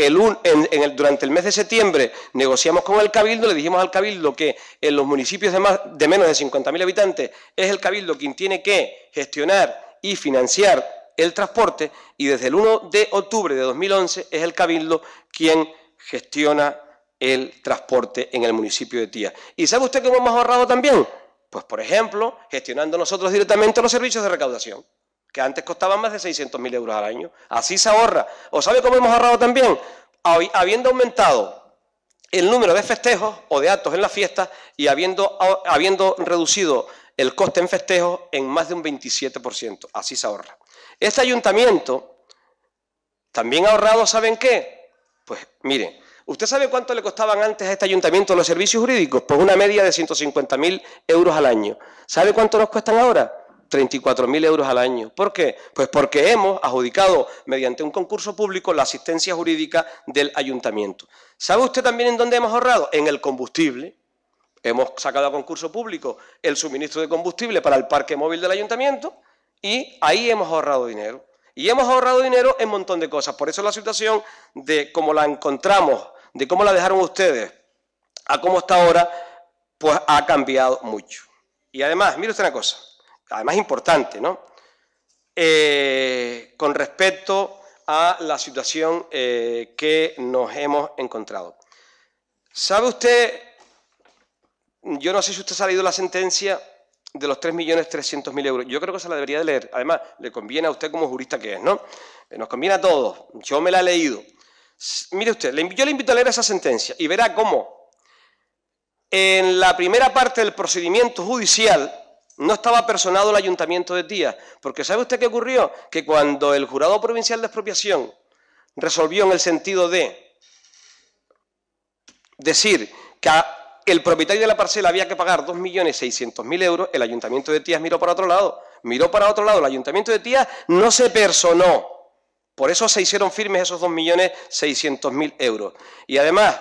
el durante el mes de septiembre negociamos con el Cabildo, le dijimos al Cabildo que en los municipios de, más, de menos de 50.000 habitantes es el Cabildo quien tiene que gestionar y financiar el transporte y desde el 1 de octubre de 2011 es el Cabildo quien gestiona el transporte en el municipio de Tía. ¿Y sabe usted que hemos ahorrado también? Pues, por ejemplo, gestionando nosotros directamente los servicios de recaudación que antes costaban más de 600.000 euros al año. Así se ahorra. ¿O sabe cómo hemos ahorrado también? Habiendo aumentado el número de festejos o de actos en las fiestas y habiendo, habiendo reducido el coste en festejos en más de un 27%. Así se ahorra. Este ayuntamiento también ha ahorrado, ¿saben qué? Pues mire, ¿usted sabe cuánto le costaban antes a este ayuntamiento los servicios jurídicos? Pues una media de 150.000 euros al año. ¿Sabe cuánto nos cuestan ahora? 34.000 euros al año. ¿Por qué? Pues porque hemos adjudicado mediante un concurso público la asistencia jurídica del ayuntamiento. ¿Sabe usted también en dónde hemos ahorrado? En el combustible. Hemos sacado a concurso público el suministro de combustible para el parque móvil del ayuntamiento y ahí hemos ahorrado dinero. Y hemos ahorrado dinero en un montón de cosas. Por eso la situación de cómo la encontramos, de cómo la dejaron ustedes, a cómo está ahora, pues ha cambiado mucho. Y además, mire usted una cosa, además importante, ¿no? Eh, con respecto a la situación eh, que nos hemos encontrado. ¿Sabe usted? Yo no sé si usted ha leído la sentencia de los 3.300.000 euros. Yo creo que se la debería de leer. Además, le conviene a usted como jurista que es, ¿no? Eh, nos conviene a todos. Yo me la he leído. Mire usted, yo le invito a leer esa sentencia y verá cómo en la primera parte del procedimiento judicial no estaba personado el ayuntamiento de Tías... porque ¿sabe usted qué ocurrió? Que cuando el jurado provincial de expropiación resolvió en el sentido de decir que el propietario de la parcela había que pagar 2.600.000 euros, el ayuntamiento de Tías miró para otro lado. Miró para otro lado, el ayuntamiento de Tías no se personó. Por eso se hicieron firmes esos 2.600.000 euros. Y además,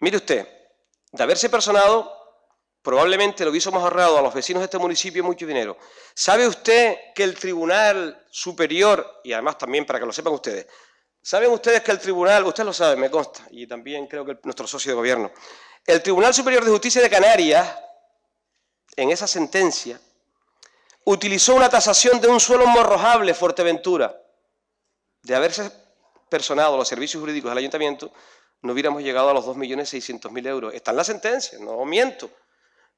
mire usted, de haberse personado, probablemente lo hubiésemos ahorrado a los vecinos de este municipio mucho dinero. ¿Sabe usted que el Tribunal Superior, y además también para que lo sepan ustedes, ¿saben ustedes que el Tribunal, usted lo sabe, me consta, y también creo que nuestro socio de gobierno, el Tribunal Superior de Justicia de Canarias, en esa sentencia, utilizó una tasación de un suelo morrojable, Fuerteventura, de haberse personado los servicios jurídicos del ayuntamiento, no hubiéramos llegado a los 2.600.000 euros. Está en la sentencia, no miento.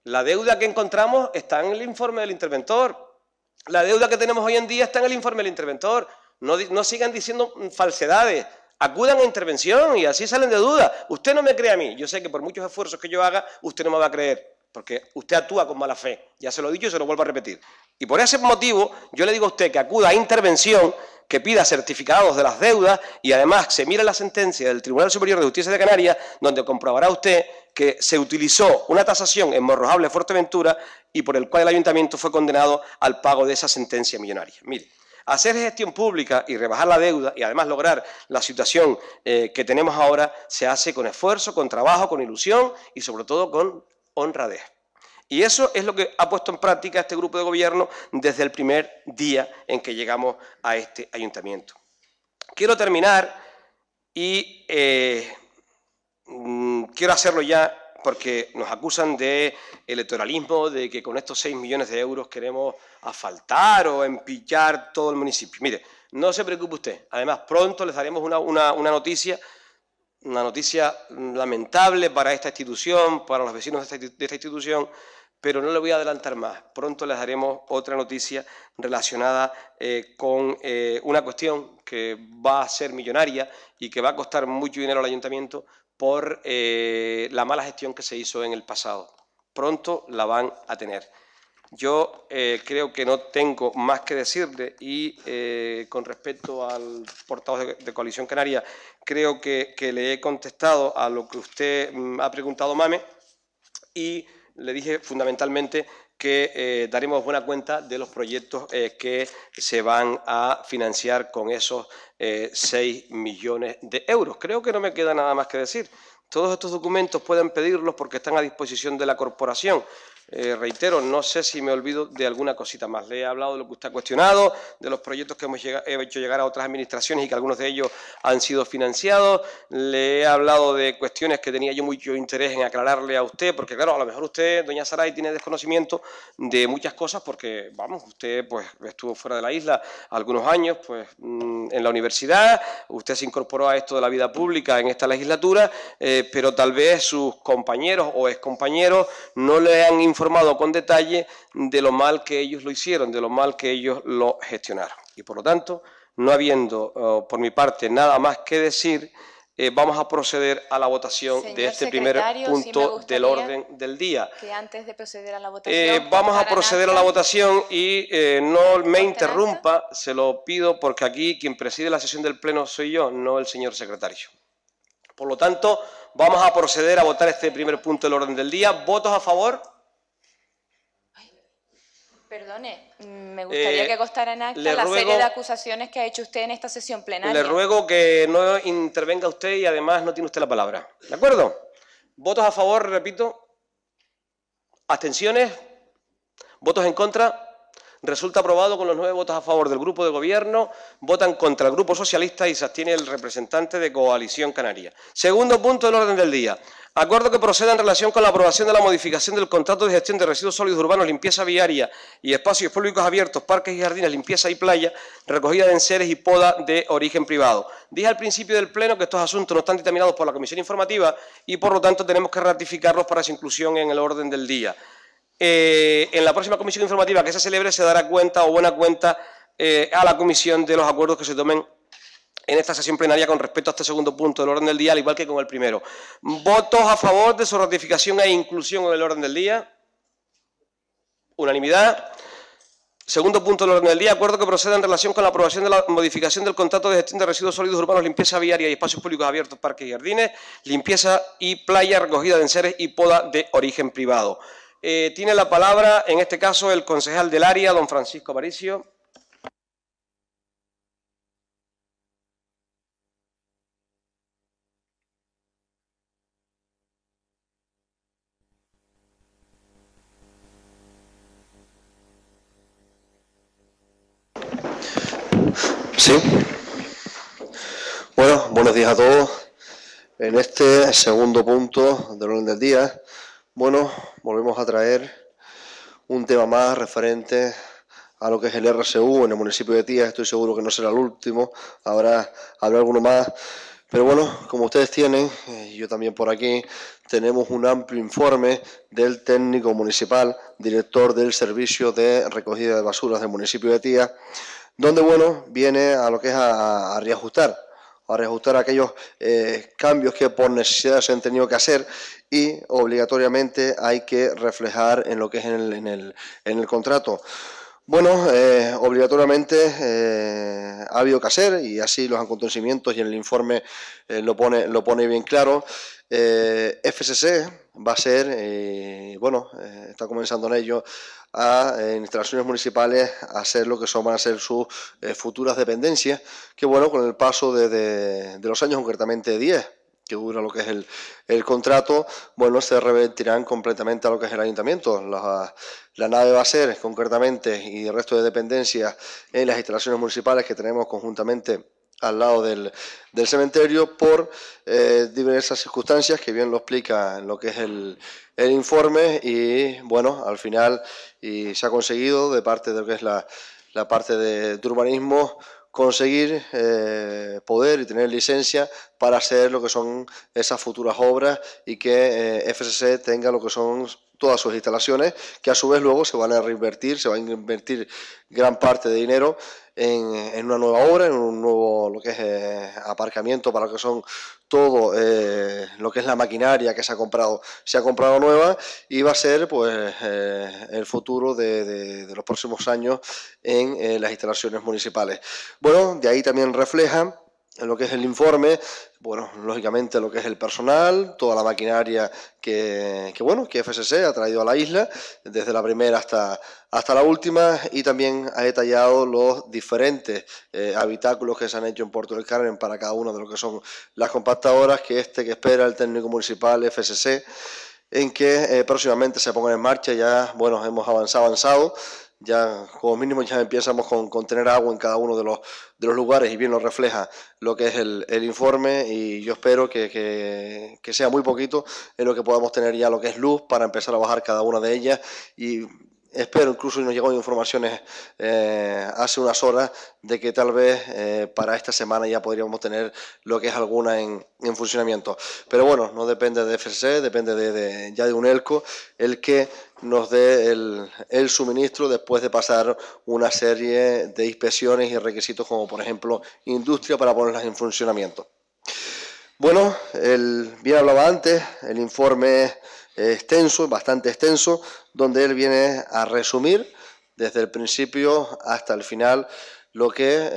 La deuda que encontramos está en el informe del interventor. La deuda que tenemos hoy en día está en el informe del interventor. No, sigan diciendo falsedades. Acudan a intervención y así salen de duda. Usted no me cree a mí. Yo sé que por muchos esfuerzos que yo haga, usted no me va a creer porque usted actúa con mala fe. Ya se lo he dicho y se lo vuelvo a repetir. Y por ese motivo yo le digo a usted que acuda a intervención, que pida certificados de las deudas y además se mire la sentencia del Tribunal Superior de Justicia de Canarias, donde comprobará usted que se utilizó una tasación en Morrojable Fuerteventura y por el cual el ayuntamiento fue condenado al pago de esa sentencia millonaria. Mire, hacer gestión pública y rebajar la deuda y además lograr la situación eh, que tenemos ahora se hace con esfuerzo, con trabajo, con ilusión y sobre todo con honradez. Y eso es lo que ha puesto en práctica este grupo de gobierno desde el primer día en que llegamos a este ayuntamiento. Quiero terminar y eh, mm, quiero hacerlo ya porque nos acusan de electoralismo, de que con estos 6 millones de euros queremos asfaltar o empillar todo el municipio. Mire, no se preocupe usted. Además, pronto les daremos una, una, una noticia una noticia lamentable para esta institución, para los vecinos de esta, institución, pero no le voy a adelantar más. Pronto les daremos otra noticia relacionada eh, con eh, una cuestión que va a ser millonaria y que va a costar mucho dinero al ayuntamiento por eh, la mala gestión que se hizo en el pasado. Pronto la van a tener. Yo creo que no tengo más que decirle y con respecto al portavoz de Coalición Canaria creo que, le he contestado a lo que usted mm, ha preguntado, Mame, y le dije fundamentalmente que eh, daremos buena cuenta de los proyectos eh, que se van a financiar con esos 6 eh, millones de euros. Creo que no me queda nada más que decir. Todos estos documentos pueden pedirlos porque están a disposición de la corporación. Eh, reitero, no sé si me olvido de alguna cosita más. Le he hablado de lo que usted ha cuestionado, de los proyectos que hemos he hecho llegar a otras administraciones y que algunos de ellos han sido financiados. Le he hablado de cuestiones que tenía yo mucho interés en aclararle a usted, porque claro, a lo mejor usted, doña Saray, tiene desconocimiento de muchas cosas porque, vamos, usted pues estuvo fuera de la isla algunos años, pues mm, en la universidad, usted se incorporó a esto de la vida pública en esta legislatura, eh, pero tal vez sus compañeros o excompañeros no le han informado informado con detalle de lo mal que ellos lo hicieron, de lo mal que ellos lo gestionaron. Y por lo tanto, no habiendo eh, por mi parte nada más que decir, eh, vamos a proceder a la votación de este primer punto del orden del día. Que antes de proceder a la eh, votación, vamos a proceder a la votación y no me interrumpa, se lo pido porque aquí quien preside la sesión del Pleno soy yo, no el señor secretario. Por lo tanto, vamos a proceder a votar este primer punto del orden del día. ¿Votos a favor? Perdone, mm, me gustaría eh, que acostara en acta la serie de acusaciones que ha hecho usted en esta sesión plenaria. Le ruego que no intervenga usted y además no tiene usted la palabra. ¿De acuerdo? Votos a favor, repito. Abstenciones. Votos en contra. Resulta aprobado con los nueve votos a favor del Grupo de Gobierno, votan contra el Grupo Socialista y se abstiene el representante de Coalición Canaria. Segundo punto del orden del día. Acuerdo que proceda en relación con la aprobación de la modificación del contrato de gestión de residuos sólidos urbanos, limpieza viaria y espacios públicos abiertos, parques y jardines, limpieza y playa, recogida de enseres y poda de origen privado. Dije al principio del Pleno que estos asuntos no están determinados por la Comisión Informativa y por lo tanto tenemos que ratificarlos para su inclusión en el orden del día. Eh, en la próxima Comisión Informativa que se celebre se dará cuenta o buena cuenta eh, a la Comisión de los acuerdos que se tomen en esta sesión plenaria con respecto a este segundo punto del orden del día, al igual que con el primero. ¿Votos a favor de su ratificación e inclusión en el orden del día? Unanimidad. Segundo punto del orden del día, acuerdo que proceda en relación con la aprobación de la modificación del contrato de gestión de residuos sólidos urbanos, limpieza viaria y espacios públicos abiertos, parques y jardines, limpieza y playa, recogida de enseres y poda de origen privado. Eh, tiene la palabra, en este caso, el concejal del área, don Francisco Aparicio. Sí. Bueno, buenos días a todos. En este segundo punto del orden del día, bueno, volvemos a traer un tema más referente a lo que es el RSU en el municipio de Tía. Estoy seguro que no será el último, habrá, habrá alguno más. Pero bueno, como ustedes tienen, eh, yo también por aquí, tenemos un amplio informe del técnico municipal, director del servicio de recogida de basuras del municipio de Tía donde, bueno, viene a lo que es a, reajustar, a reajustar aquellos eh, cambios que por necesidad se han tenido que hacer y obligatoriamente hay que reflejar en lo que es en el, en el, en el contrato. Bueno, eh, obligatoriamente eh, ha habido que hacer y así los acontecimientos y en el informe eh, lo, pone, lo pone bien claro. FSC va a ser, bueno, está comenzando en ello, a instalaciones municipales a hacer lo que son van a ser sus futuras dependencias, que bueno, con el paso de, de los años, concretamente 10, que dura lo que es el, contrato, bueno, se revertirán completamente a lo que es el ayuntamiento. La, nave va a ser, concretamente, y el resto de dependencias en las instalaciones municipales que tenemos conjuntamente al lado del, cementerio por eh, diversas circunstancias que bien lo explica lo que es el, informe y bueno, al final y se ha conseguido de parte de lo que es la, parte de, de urbanismo conseguir eh, poder y tener licencia para hacer lo que son esas futuras obras y que eh, FCC tenga lo que son todas sus instalaciones, que a su vez luego se van a reinvertir, se va a invertir gran parte de dinero en, una nueva obra, en un nuevo lo que es eh, aparcamiento para lo que son todo eh, lo que es la maquinaria que se ha comprado, se ha comprado nueva y va a ser pues eh, el futuro de, los próximos años en eh, las instalaciones municipales. Bueno, de ahí también reflejan en lo que es el informe, bueno, lógicamente lo que es el personal, toda la maquinaria que, bueno, que FSC ha traído a la isla, desde la primera hasta, hasta la última, y también ha detallado los diferentes eh, habitáculos que se han hecho en Puerto del Carmen para cada una de lo que son las compactadoras, que este que espera el técnico municipal FSC, en que eh, próximamente se pongan en marcha, ya, bueno, hemos avanzado, avanzado, ya como mínimo ya empezamos con, con, tener agua en cada uno de los, de los lugares y bien lo refleja lo que es el, informe y yo espero que, sea muy poquito en lo que podamos tener ya lo que es luz para empezar a bajar cada una de ellas y espero incluso nos llegó informaciones eh, hace unas horas de que tal vez eh, para esta semana ya podríamos tener lo que es alguna en, funcionamiento pero bueno no depende de FC depende de, ya de un ELCO el que nos dé el, suministro después de pasar una serie de inspecciones y requisitos como por ejemplo industria para ponerlas en funcionamiento. Bueno, bien hablaba antes, el informe extenso, bastante extenso, donde él viene a resumir desde el principio hasta el final lo que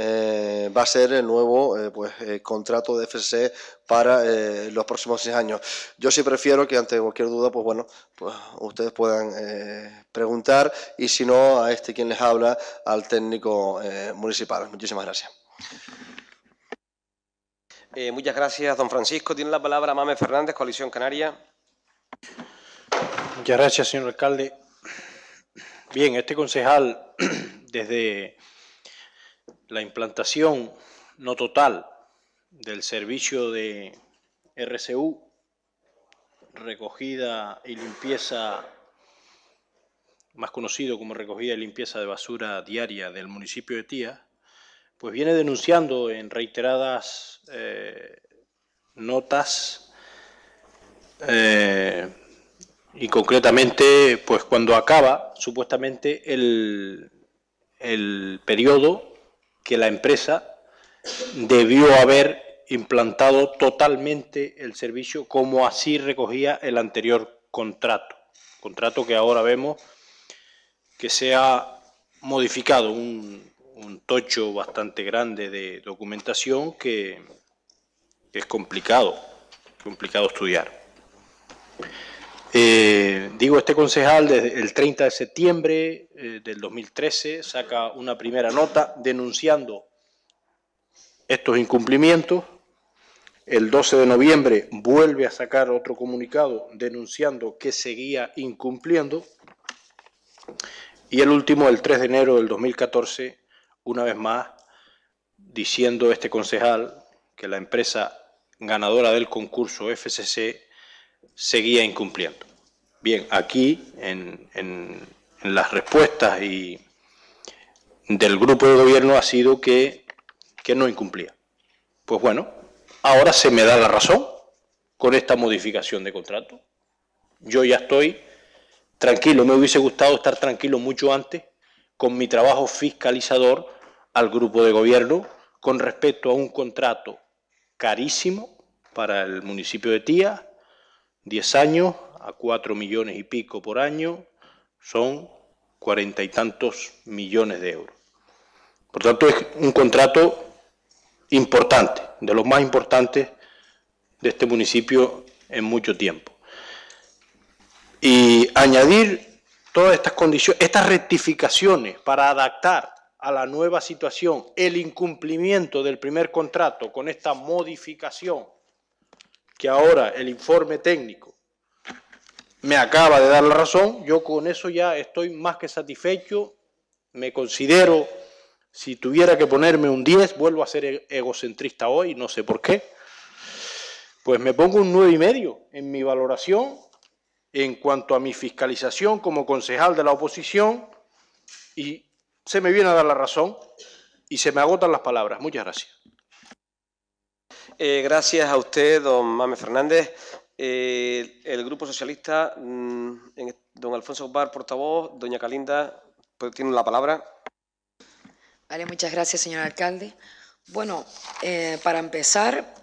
eh, va a ser el nuevo eh, pues, eh, contrato de FC para los próximos seis años. Yo sí prefiero que ante cualquier duda, pues bueno, pues, ustedes puedan preguntar y si no, a este quien les habla, al técnico municipal. Muchísimas gracias. muchas gracias, don Francisco. Tiene la palabra Mame Fernández, Coalición Canaria. Muchas gracias, señor alcalde. Bien, este concejal [CLEARS THROAT] desde la implantación no total del servicio de RCU, recogida y limpieza, más conocido como recogida y limpieza de basura diaria del municipio de Tía, pues viene denunciando en reiteradas eh, notas eh, y concretamente pues cuando acaba supuestamente el, el periodo que la empresa debió haber implantado totalmente el servicio como así recogía el anterior contrato. Contrato que ahora vemos que se ha modificado un, tocho bastante grande de documentación que, es complicado, complicado estudiar. Eh, digo, este concejal desde el 30 de septiembre eh, del 2013 saca una primera nota denunciando estos incumplimientos. El 12 de noviembre vuelve a sacar otro comunicado denunciando que seguía incumpliendo. Y el último, el 3 de enero del 2014, una vez más, diciendo este concejal que la empresa ganadora del concurso FCC seguía incumpliendo. Bien, aquí en, las respuestas y del grupo de gobierno ha sido que no incumplía. Pues bueno, ahora se me da la razón con esta modificación de contrato. Yo ya estoy tranquilo, me hubiese gustado estar tranquilo mucho antes con mi trabajo fiscalizador al grupo de gobierno con respecto a un contrato carísimo para el municipio de Tía, 10 años a 4 millones y pico por año son cuarenta y tantos millones de euros. Por tanto, es un contrato importante, de los más importantes de este municipio en mucho tiempo. Y añadir todas estas condiciones, estas rectificaciones para adaptar a la nueva situación el incumplimiento del primer contrato con esta modificación que ahora el informe técnico me acaba de dar la razón, yo con eso ya estoy más que satisfecho, me considero, si tuviera que ponerme un 10, vuelvo a ser e-, egocentrista hoy, no sé por qué, pues me pongo un 9 y medio en mi valoración en cuanto a mi fiscalización como concejal de la oposición y se me viene a dar la razón y se me agotan las palabras. Muchas gracias. Eh, gracias a usted, don Mame Fernández. Eh, el Grupo Socialista, mm, don Alfonso Bar, portavoz, doña Calinda, pues, tiene la palabra. Vale, muchas gracias, señor alcalde. Bueno, eh, para empezar,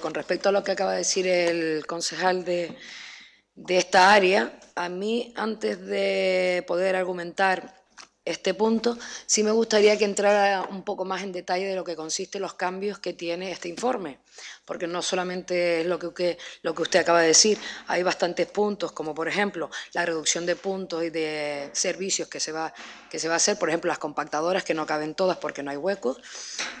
con respecto a lo que acaba de decir el concejal de esta área, a mí, antes de poder argumentar este punto. Sí me gustaría que entrara un poco más en detalle de lo que consiste los cambios que tiene este informe, porque no solamente es lo que, lo que usted acaba de decir, hay bastantes puntos, como por ejemplo la reducción de puntos y de servicios que se va, que se va a hacer, por ejemplo las compactadoras que no caben todas porque no hay huecos,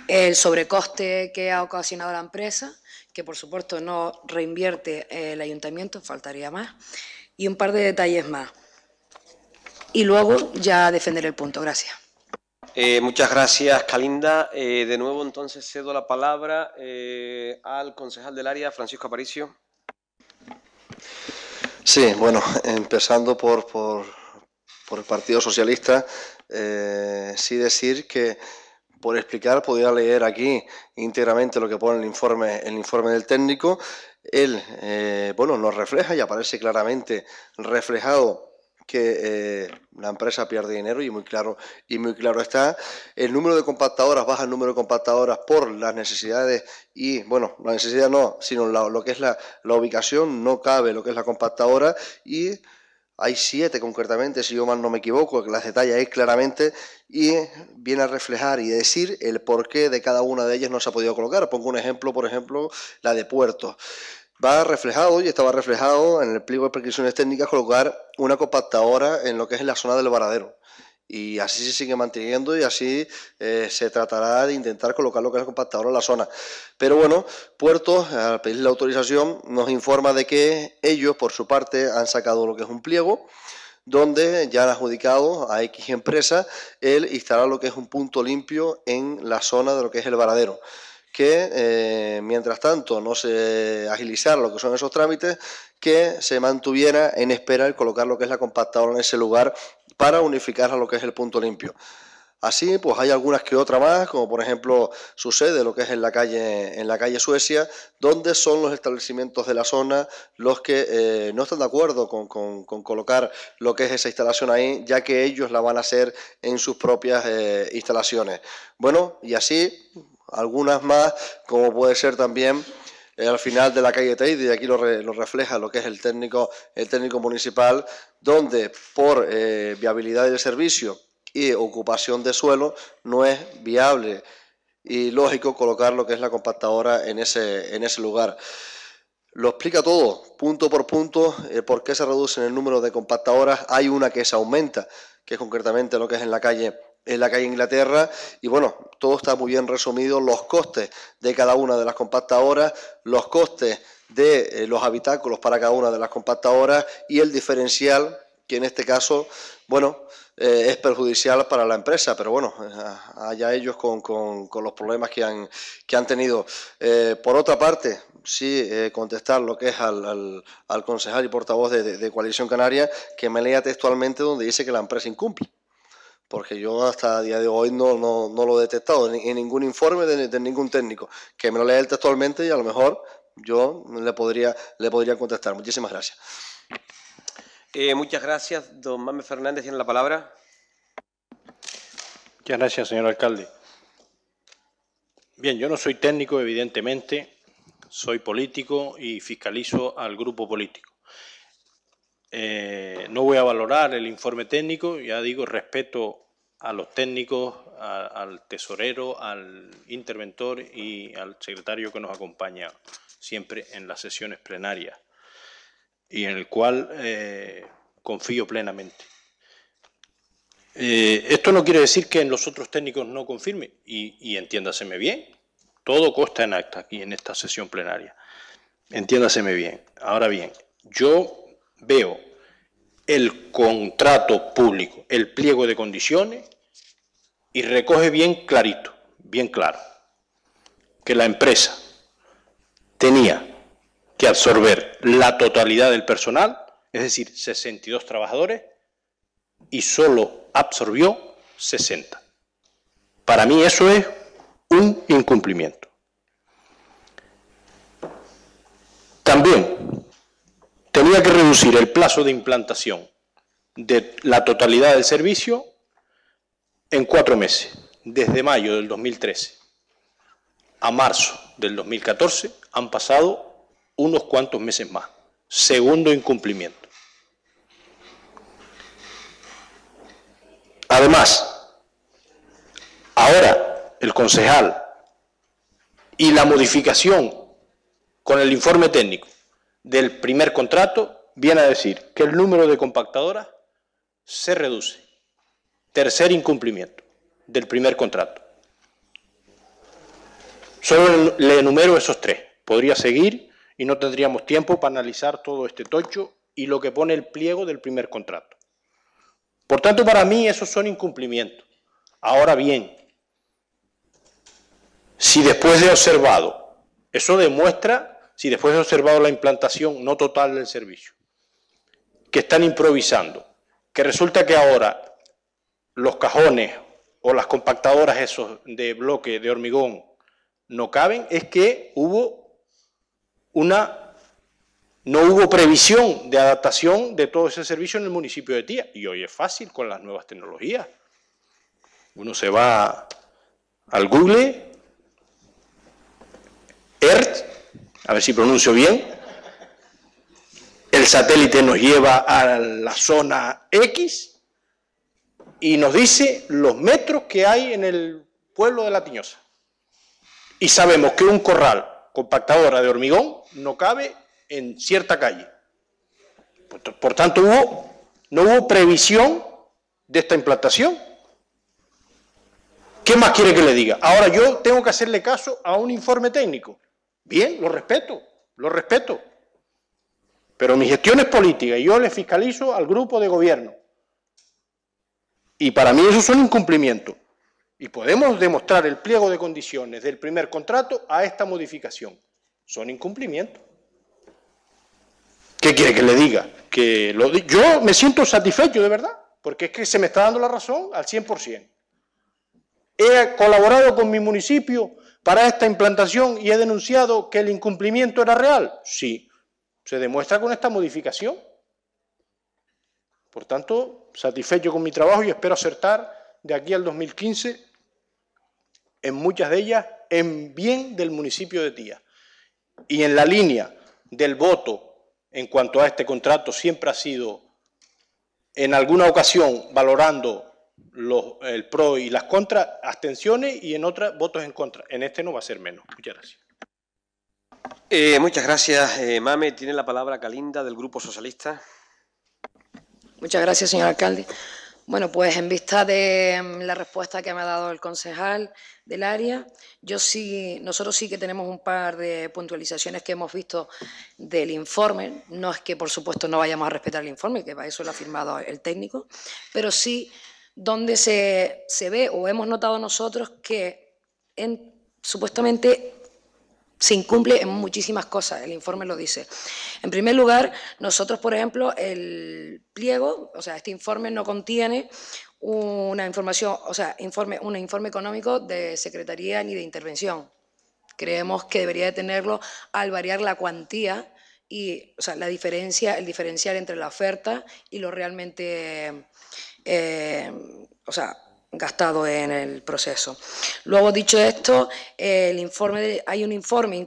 el sobrecoste que ha ocasionado la empresa, que por supuesto no reinvierte el ayuntamiento, faltaría más, y un par de detalles más y luego ya defender el punto. Gracias. Eh, muchas gracias, Calinda. Eh, de nuevo, entonces, cedo la palabra eh, al concejal del área, Francisco Aparicio. Sí, bueno, empezando por, por, el Partido Socialista, sí decir que por explicar, podría leer aquí íntegramente lo que pone el informe, el informe del técnico. Él, bueno, nos refleja y aparece claramente reflejado que la eh, empresa pierde dinero y muy claro y muy claro está el número de compactadoras baja el número de compactadoras por las necesidades y bueno la necesidad no sino lo que es la, ubicación no cabe lo que es la compactadora y hay siete concretamente, si yo mal no me equivoco, que las detalla es claramente y viene a reflejar y decir el porqué de cada una de ellas no se ha podido colocar. Pongo un ejemplo, por ejemplo, la de puertos va reflejado y estaba reflejado en el pliego de prescripciones técnicas colocar una compactadora en lo que es la zona del varadero. Y así se sigue manteniendo y así eh, se tratará de intentar colocar lo que es la compactadora en la zona. Pero bueno, Puerto, al pedir la autorización, nos informa de que ellos, por su parte, han sacado lo que es un pliego donde ya han adjudicado a X empresa el instalar lo que es un punto limpio en la zona de lo que es el varadero que, eh, mientras tanto, no se agilizar lo que son esos trámites, que se mantuviera en espera el colocar lo que es la compactadora en ese lugar para unificar a lo que es el punto limpio. Así, pues hay algunas que otra más, como por ejemplo sucede lo que es en la calle, en la calle Suecia, donde son los establecimientos de la zona los que eh, no están de acuerdo con, colocar lo que es esa instalación ahí, ya que ellos la van a hacer en sus propias eh, instalaciones. Bueno, y así algunas más, como puede ser también eh, al final de la calle Teide, y aquí lo, refleja lo que es el técnico, el técnico municipal, donde por eh, viabilidad del servicio y ocupación de suelo no es viable y lógico colocar lo que es la compactadora en ese, en ese lugar. Lo explica todo, punto por punto, eh, por qué se reduce el número de compactadoras. Hay una que se aumenta, que es concretamente lo que es en la calle en la calle Inglaterra y bueno, todo está muy bien resumido, los costes de cada una de las compactadoras, los costes de eh, los habitáculos para cada una de las compactadoras y el diferencial que en este caso, bueno, eh, es perjudicial para la empresa, pero bueno, eh, allá ellos con, con, los problemas que han, que han tenido. por otra parte, sí contestar lo que es al, al, concejal y portavoz de Coalición Canaria, que me lea textualmente donde dice que la empresa incumple porque yo hasta el día de hoy no, no, lo he detectado en, ningún informe de, ningún técnico, que me lo lea él textualmente y a lo mejor yo le podría, le podría contestar. Muchísimas gracias. Eh, muchas gracias. Don Mame Fernández tiene la palabra. Muchas gracias, señor alcalde. Bien, yo no soy técnico, evidentemente, soy político y fiscalizo al grupo político. Eh, no voy a valorar el informe técnico, ya digo, respeto a los técnicos, al tesorero, al interventor y al secretario que nos acompaña siempre en las sesiones plenarias y en el cual eh, confío plenamente. Eh, esto no quiere decir que en los otros técnicos no confirme, y, y entiéndaseme bien, todo consta en acta aquí en esta sesión plenaria. Entiéndaseme bien. Ahora bien, yo veo el contrato público, el pliego de condiciones, y recoge bien clarito, bien claro, que la empresa tenía que absorber la totalidad del personal, es decir, 62 trabajadores, y solo absorbió 60. Para mí eso es un incumplimiento. También tenía que reducir el plazo de implantación de la totalidad del servicio en cuatro meses, desde mayo del 2013 a marzo del 2014, han pasado unos cuantos meses más. Segundo incumplimiento. Además, ahora el concejal y la modificación con el informe técnico del primer contrato viene a decir que el número de compactadoras se reduce. Tercer incumplimiento del primer contrato. Solo le enumero esos tres. Podría seguir y no tendríamos tiempo para analizar todo este tocho y lo que pone el pliego del primer contrato. Por tanto, para mí esos son incumplimientos. Ahora bien, si después de observado eso demuestra si después he observado la implantación no total del servicio, que están improvisando, que resulta que ahora los cajones o las compactadoras esos de bloque de hormigón no caben, es que hubo una no hubo previsión de adaptación de todo ese servicio en el municipio de Tía y hoy es fácil con las nuevas tecnologías. Uno se va al Google Earth a ver si pronuncio bien, el satélite nos lleva a la zona X y nos dice los metros que hay en el pueblo de La Tiñosa. Y sabemos que un corral compactadora de hormigón no cabe en cierta calle. Por, tanto, no hubo previsión de esta implantación. ¿Qué más quiere que le diga? Ahora yo tengo que hacerle caso a un informe técnico. Bien, lo respeto, lo respeto. Pero mi gestión es política y yo le fiscalizo al grupo de gobierno. Y para mí eso es un incumplimiento. Y podemos demostrar el pliego de condiciones del primer contrato a esta modificación. Son incumplimientos. ¿Qué quiere que le diga? Que yo me siento satisfecho de verdad, porque es que se me está dando la razón al 100%. He colaborado con mi municipio para esta implantación y he denunciado que el incumplimiento era real. Sí, se demuestra con esta modificación. Por tanto, satisfecho con mi trabajo y espero acertar de aquí al 2015 en muchas de ellas en bien del municipio de Tía. Y en la línea del voto en cuanto a este contrato siempre ha sido en alguna ocasión valorando el pro y las contras, abstenciones y en otras votos en contra. En este no va a ser menos. Muchas gracias. Eh, muchas gracias, eh, Mame. Tiene la palabra Calinda del Grupo Socialista. Muchas gracias, señor alcalde. Bueno, pues en vista de mm, la respuesta que me ha dado el concejal del área, yo sí, nosotros sí que tenemos un par de puntualizaciones que hemos visto del informe. No es que, por supuesto, no vayamos a respetar el informe, que para eso lo ha firmado el técnico, pero sí donde se, ve o hemos notado nosotros que supuestamente se incumple en muchísimas cosas, el informe lo dice. En primer lugar, nosotros, por ejemplo, el pliego, o sea, este informe no contiene una información, o sea, informe, un informe económico de secretaría ni de intervención. Creemos que debería de tenerlo al variar la cuantía y, o sea, la diferencia, el diferencial entre la oferta y lo realmente eh, o sea, gastado en el proceso. Luego, dicho esto, el informe hay un informe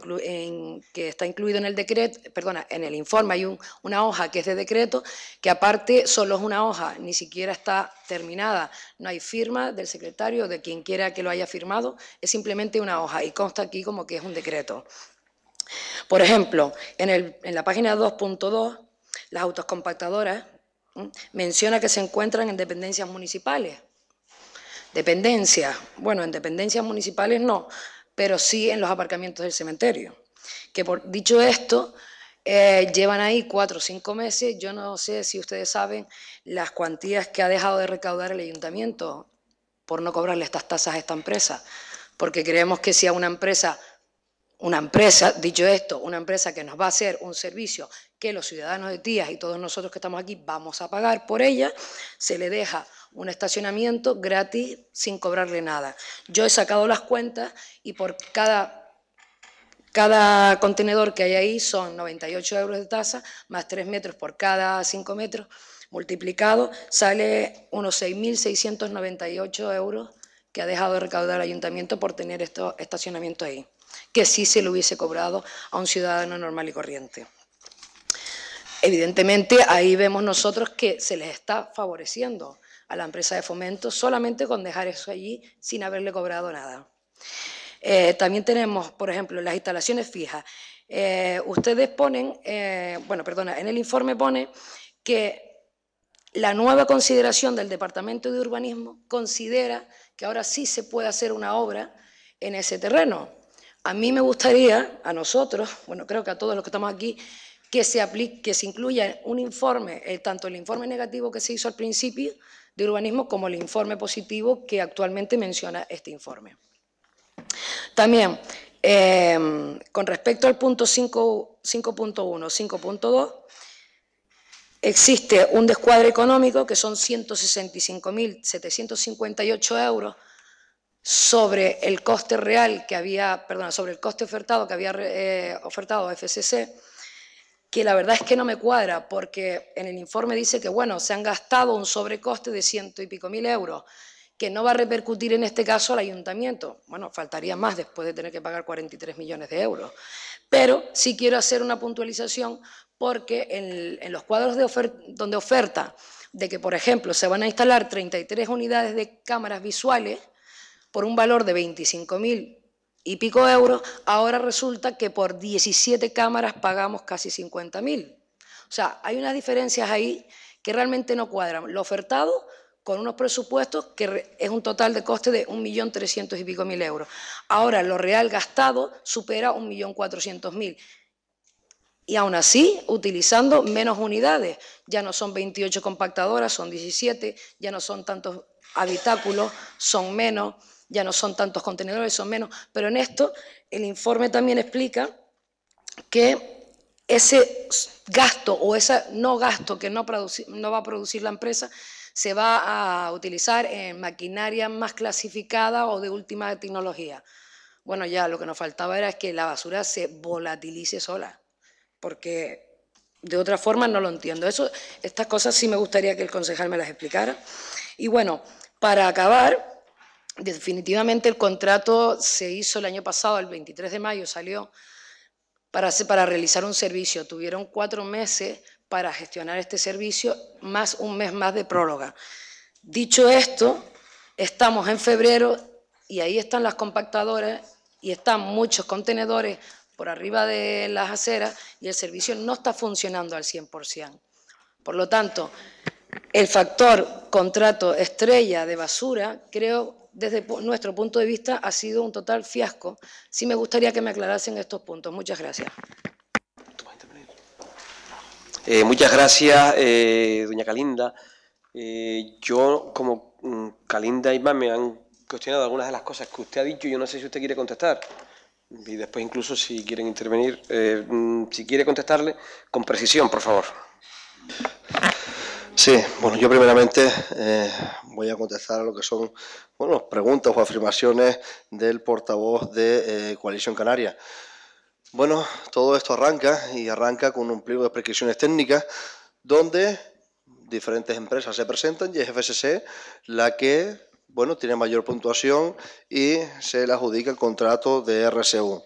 que está incluido en el decreto, perdona, en el informe hay una hoja que es de decreto, que aparte solo es una hoja, ni siquiera está terminada, no hay firma del secretario, de quien quiera que lo haya firmado, es simplemente una hoja y consta aquí como que es un decreto. Por ejemplo, en, en la página 2.2, las autocompactadoras Menciona que se encuentran en dependencias municipales. Dependencias, bueno, en dependencias municipales no, pero sí en los aparcamientos del cementerio. Que dicho esto, eh, llevan ahí cuatro o cinco meses. Yo no sé si ustedes saben las cuantías que ha dejado de recaudar el ayuntamiento por no cobrarle estas tasas a esta empresa, porque creemos que si a una empresa una empresa, dicho esto, una empresa que nos va a hacer un servicio que los ciudadanos de Tías y todos nosotros que estamos aquí vamos a pagar por ella, se le deja un estacionamiento gratis sin cobrarle nada. Yo he sacado las cuentas y por cada, cada contenedor que hay ahí son 98 euros de tasa, más 3 metros por cada 5 metros multiplicado, sale unos 6.698 euros que ha dejado de recaudar el ayuntamiento por tener estos estacionamientos ahí que sí se le hubiese cobrado a un ciudadano normal y corriente. Evidentemente, ahí vemos nosotros que se les está favoreciendo a la empresa de fomento solamente con dejar eso allí sin haberle cobrado nada. Eh, también tenemos, por ejemplo, las instalaciones fijas. Eh, ustedes ponen, eh, bueno, perdona, en el informe pone que la nueva consideración del Departamento de Urbanismo considera que ahora sí se puede hacer una obra en ese terreno. A mí me gustaría, a nosotros, bueno, creo que a todos los que estamos aquí, que se, aplique, que se incluya un informe, eh, tanto el informe negativo que se hizo al principio de urbanismo como el informe positivo que actualmente menciona este informe. También, em, con respecto al punto 5.1, 5.2, existe un descuadre económico que son 165.758 euros sobre el coste real que había, perdona, sobre el coste ofertado que había eh, ofertado FCC, que la verdad es que no me cuadra, porque en el informe dice que, bueno, se han gastado un sobrecoste de ciento y pico mil euros, que no va a repercutir en este caso al ayuntamiento. Bueno, faltaría más después de tener que pagar 43 millones de euros. Pero sí quiero hacer una puntualización porque en, los cuadros de donde oferta de que, por ejemplo, se van a instalar 33 unidades de cámaras visuales, por un valor de 25.000 y pico euros, ahora resulta que por 17 cámaras pagamos casi 50.000. O sea, hay unas diferencias ahí que realmente no cuadran. Lo ofertado con unos presupuestos que es un total de coste de 1.300.000 y pico euros. Ahora, lo real gastado supera 1.400.000. Y aún así, utilizando menos unidades. Ya no son 28 compactadoras, son 17, ya no son tantos habitáculos, son menos ya no son tantos contenedores, son menos, pero en esto el informe también explica que ese gasto o ese no gasto que no, no va a producir la empresa se va a utilizar en maquinaria más clasificada o de última tecnología. Bueno, ya lo que nos faltaba era que la basura se volatilice sola, porque de otra forma no lo entiendo. Eso, estas cosas sí me gustaría que el concejal me las explicara. Y bueno, para acabar, Definitivamente el contrato se hizo el año pasado, el 23 de mayo salió, para, para realizar un servicio. Tuvieron cuatro meses para gestionar este servicio, más un mes más de prórroga. Dicho esto, estamos en febrero y ahí están las compactadoras y están muchos contenedores por arriba de las aceras y el servicio no está funcionando al 100%. Por lo tanto, el factor contrato estrella de basura creo desde nuestro punto de vista, ha sido un total fiasco. Sí me gustaría que me aclarasen estos puntos. Muchas gracias. Eh, muchas gracias, eh, doña Calinda. Eh, yo, como Calinda mm, y más me han cuestionado algunas de las cosas que usted ha dicho, yo no sé si usted quiere contestar. Y después incluso si quieren intervenir, mm, si quiere contestarle, con precisión, por favor. Sí, bueno, yo primeramente eh, voy a contestar a lo que son bueno, preguntas o afirmaciones del portavoz de eh, Coalición Canaria. Bueno, todo esto arranca y arranca con un pliego de prescripciones técnicas donde diferentes empresas se presentan y es FSC la que bueno, tiene mayor puntuación y se le adjudica el contrato de RCU.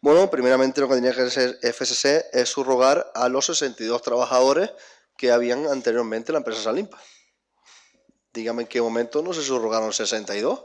Bueno, primeramente lo que tenía que hacer FSC es subrogar a los 62 trabajadores que habían anteriormente la empresa Salimpa. Dígame en qué momento no se subrogaron 62,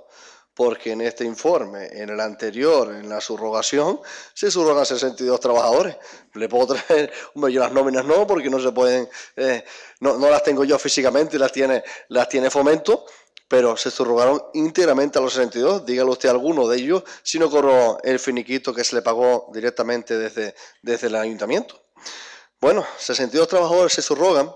porque en este informe, en el anterior, en la subrogación, se subrogan 62 trabajadores. Le puedo traer, [LAUGHS] hombre, yo las nóminas no, porque no se pueden, eh, no, no, las tengo yo físicamente, las tiene, las tiene fomento, pero se subrogaron íntegramente a los 62. Dígalo usted alguno de ellos si no corro el finiquito que se le pagó directamente desde, desde el ayuntamiento. Bueno, 62 trabajadores se surrogan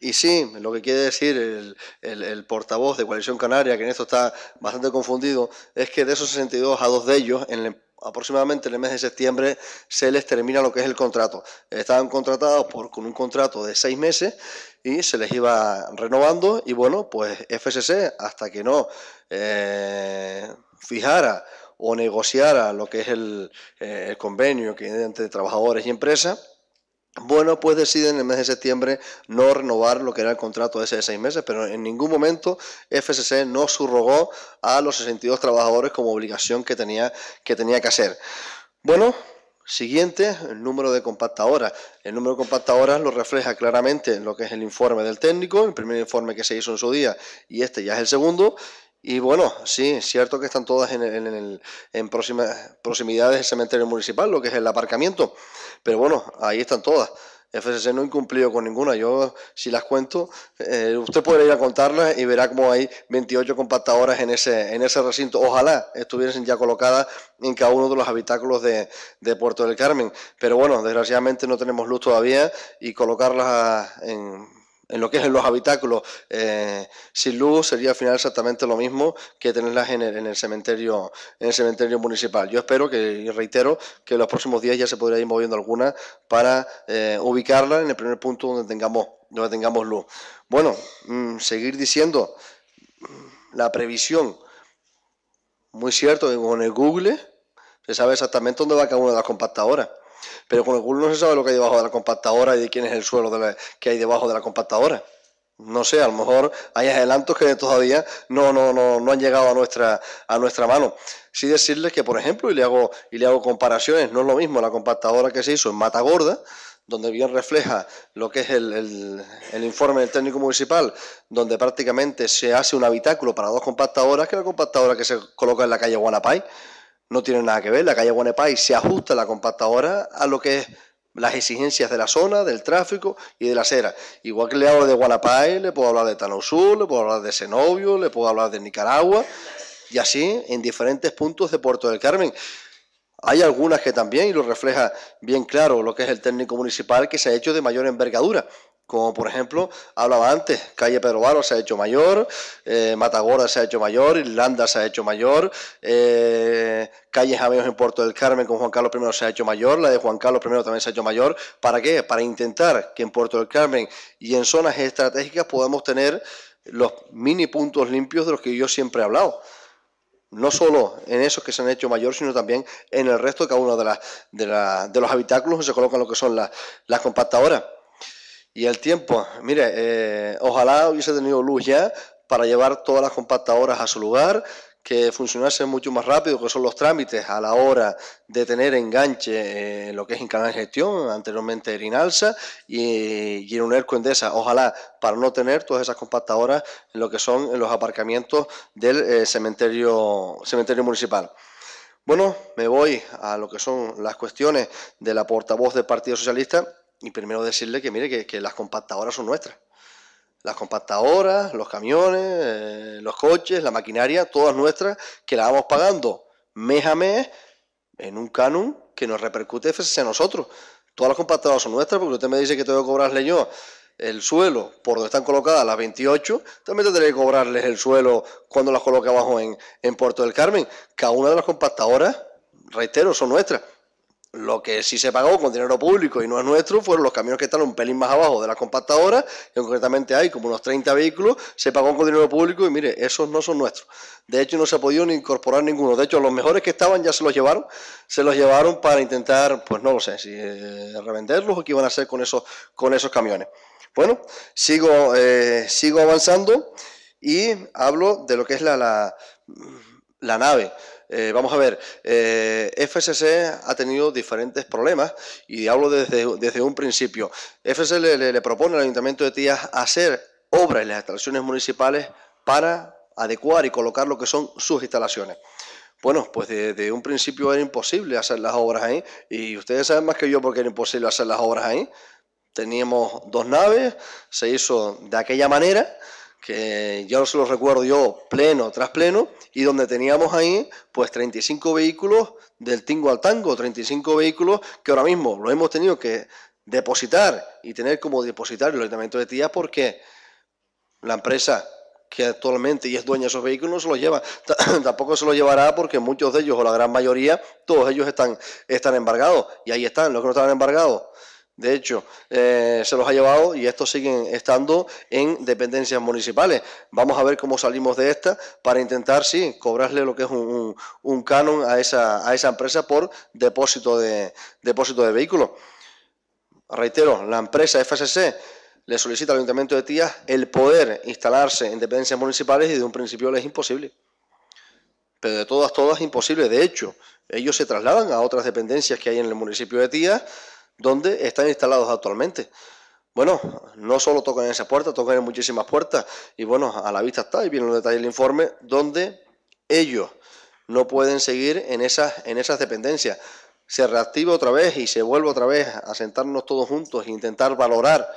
Y sí, lo que quiere decir el, portavoz de Coalición Canaria, que en esto está bastante confundido, es que de esos 62 a dos de ellos, en aproximadamente en el mes de septiembre, se les termina lo que es el contrato. Estaban contratados por, con un contrato de seis meses y se les iba renovando y bueno, pues FSC, hasta que no eh, fijara o negociara lo que es el, eh, el convenio que hay entre trabajadores y empresas, bueno, pues deciden en el mes de septiembre no renovar lo que era el contrato ese de seis meses, pero en ningún momento FCC no subrogó a los 62 trabajadores como obligación que tenía que, tenía que hacer. Bueno, Siguiente, el número de compactadoras. El número de compactadoras lo refleja claramente en lo que es el informe del técnico, el primer informe que se hizo en su día y este ya es el segundo. Y bueno, sí, es cierto que están todas en, en, en, próximas, proximidades del cementerio municipal, lo que es el aparcamiento. Pero bueno, ahí están todas. FCC no incumplido con ninguna. Yo, si las cuento, eh, usted puede ir a contarlas y verá cómo hay 28 compactadoras en ese, en ese recinto. Ojalá estuviesen ya colocadas en cada uno de los habitáculos de, de Puerto del Carmen. Pero bueno, desgraciadamente no tenemos luz todavía y colocarlas en en lo que es en los habitáculos eh, sin luz sería al final exactamente lo mismo que tenerlas en el, cementerio en el cementerio municipal. Yo espero que y reitero que en los próximos días ya se podría ir moviendo alguna para eh, ubicarla en el primer punto donde tengamos donde tengamos luz. Bueno, mm, seguir diciendo mm, la previsión muy cierto con el Google se sabe exactamente dónde va cada una de las compactadoras. Pero con el culo no se sabe lo que hay debajo de la compactadora y de quién es el suelo que hay debajo de la compactadora. No sé, a lo mejor hay adelantos que todavía no, no, han llegado a nuestra, mano. Sí decirles que, por ejemplo, y le, hago, comparaciones, no es lo mismo la compactadora que se hizo en Matagorda, donde bien refleja lo que es el, informe del técnico municipal, donde prácticamente se hace un habitáculo para dos compactadoras, que la compactadora que se coloca en la calle Guanapay no tiene nada que ver. La calle Guanepay se ajusta la compactadora a lo que es las exigencias de la zona, del tráfico y de la acera. Igual que le hablo de Guanapay, le puedo hablar de Sur, le puedo hablar de Senovio, le puedo hablar de Nicaragua y así en diferentes puntos de Puerto del Carmen. Hay algunas que también, y lo refleja bien claro lo que es el técnico municipal, que se ha hecho de mayor envergadura. Como por ejemplo, hablaba antes, Calle Pedro Baro se ha hecho mayor, eh, Matagorda se ha hecho mayor, Irlanda se ha hecho mayor, eh, Calle Jameos en Puerto del Carmen con Juan Carlos I se ha hecho mayor, la de Juan Carlos I también se ha hecho mayor. ¿Para qué? Para intentar que en Puerto del Carmen y en zonas estratégicas podamos tener los mini puntos limpios de los que yo siempre he hablado no solo en esos que se han hecho mayor, sino también en el resto de cada uno de, las, de, los habitáculos donde se colocan lo que son las compactadoras. Y el tiempo, mire, eh, ojalá hubiese tenido luz ya para llevar todas las compactadoras a su lugar, que funcionase mucho más rápido, que son los trámites a la hora de tener enganche en lo que es Incanal Gestión, anteriormente en y, y en esa Ojalá para no tener todas esas compactadoras en lo que son los aparcamientos del eh, cementerio, cementerio municipal. Bueno, me voy a lo que son las cuestiones de la portavoz del Partido Socialista y primero decirle que mire que, las compactadoras son nuestras. Las compactadoras, los camiones, eh, los coches, la maquinaria, todas nuestras, que las vamos pagando mes a mes en un canon que nos repercute a nosotros. Todas las compactadoras son nuestras, porque usted me dice que tengo que cobrarle yo el suelo por donde están colocadas las 28, también tendré que cobrarles el suelo cuando las coloque abajo en, en Puerto del Carmen. Cada una de las compactadoras, reitero, son nuestras. Lo que sí se pagó con dinero público y no es nuestro fueron los camiones que están un pelín más abajo de la compactadora, que concretamente hay como unos 30 vehículos, se pagó con dinero público y mire, esos no son nuestros. De hecho, no se ha podido incorporar ninguno. De hecho, los mejores que estaban ya se los llevaron, se los llevaron para intentar, pues no lo sé, si eh, revenderlos o qué iban a hacer con esos, con esos camiones. Bueno, sigo, eh, sigo avanzando y hablo de lo que es la, la, la nave. Eh, vamos a ver, eh, FSC ha tenido diferentes problemas y hablo desde, un principio. FSC le, propone al Ayuntamiento de Tías hacer obras en las instalaciones municipales para adecuar y colocar lo que son sus instalaciones. Bueno, pues desde un principio era imposible hacer las obras ahí. Y ustedes saben más que yo porque era imposible hacer las obras ahí. Teníamos dos naves, se hizo de aquella manera que ya se los recuerdo yo, pleno tras pleno, y donde teníamos ahí pues 35 vehículos del tingo al tango, 35 vehículos que ahora mismo lo hemos tenido que depositar y tener como depositar el ayuntamiento de Tía porque la empresa que actualmente es dueña de esos vehículos no se los lleva, [LAUGHS] tampoco se los llevará porque muchos de ellos o la gran mayoría, todos ellos están, están embargados y ahí están, los que no están embargados de hecho, eh, se los ha llevado y estos siguen estando en dependencias municipales. Vamos a ver cómo salimos de esta para intentar, sí, cobrarle lo que es un, canon a esa, a esa empresa por depósito de, depósito de vehículos. Reitero, la empresa FSC le solicita al Ayuntamiento de Tías el poder instalarse en dependencias municipales y de un principio les es imposible. Pero de todas, todas imposible. De hecho, ellos se trasladan a otras dependencias que hay en el municipio de Tías donde están instalados actualmente. Bueno, no solo tocan en esa puerta, tocan en muchísimas puertas. Y bueno, a la vista está, y viene los detalle del informe, donde ellos no pueden seguir en esas, en esas dependencias. Se reactiva otra vez y se vuelve otra vez a sentarnos todos juntos e intentar valorar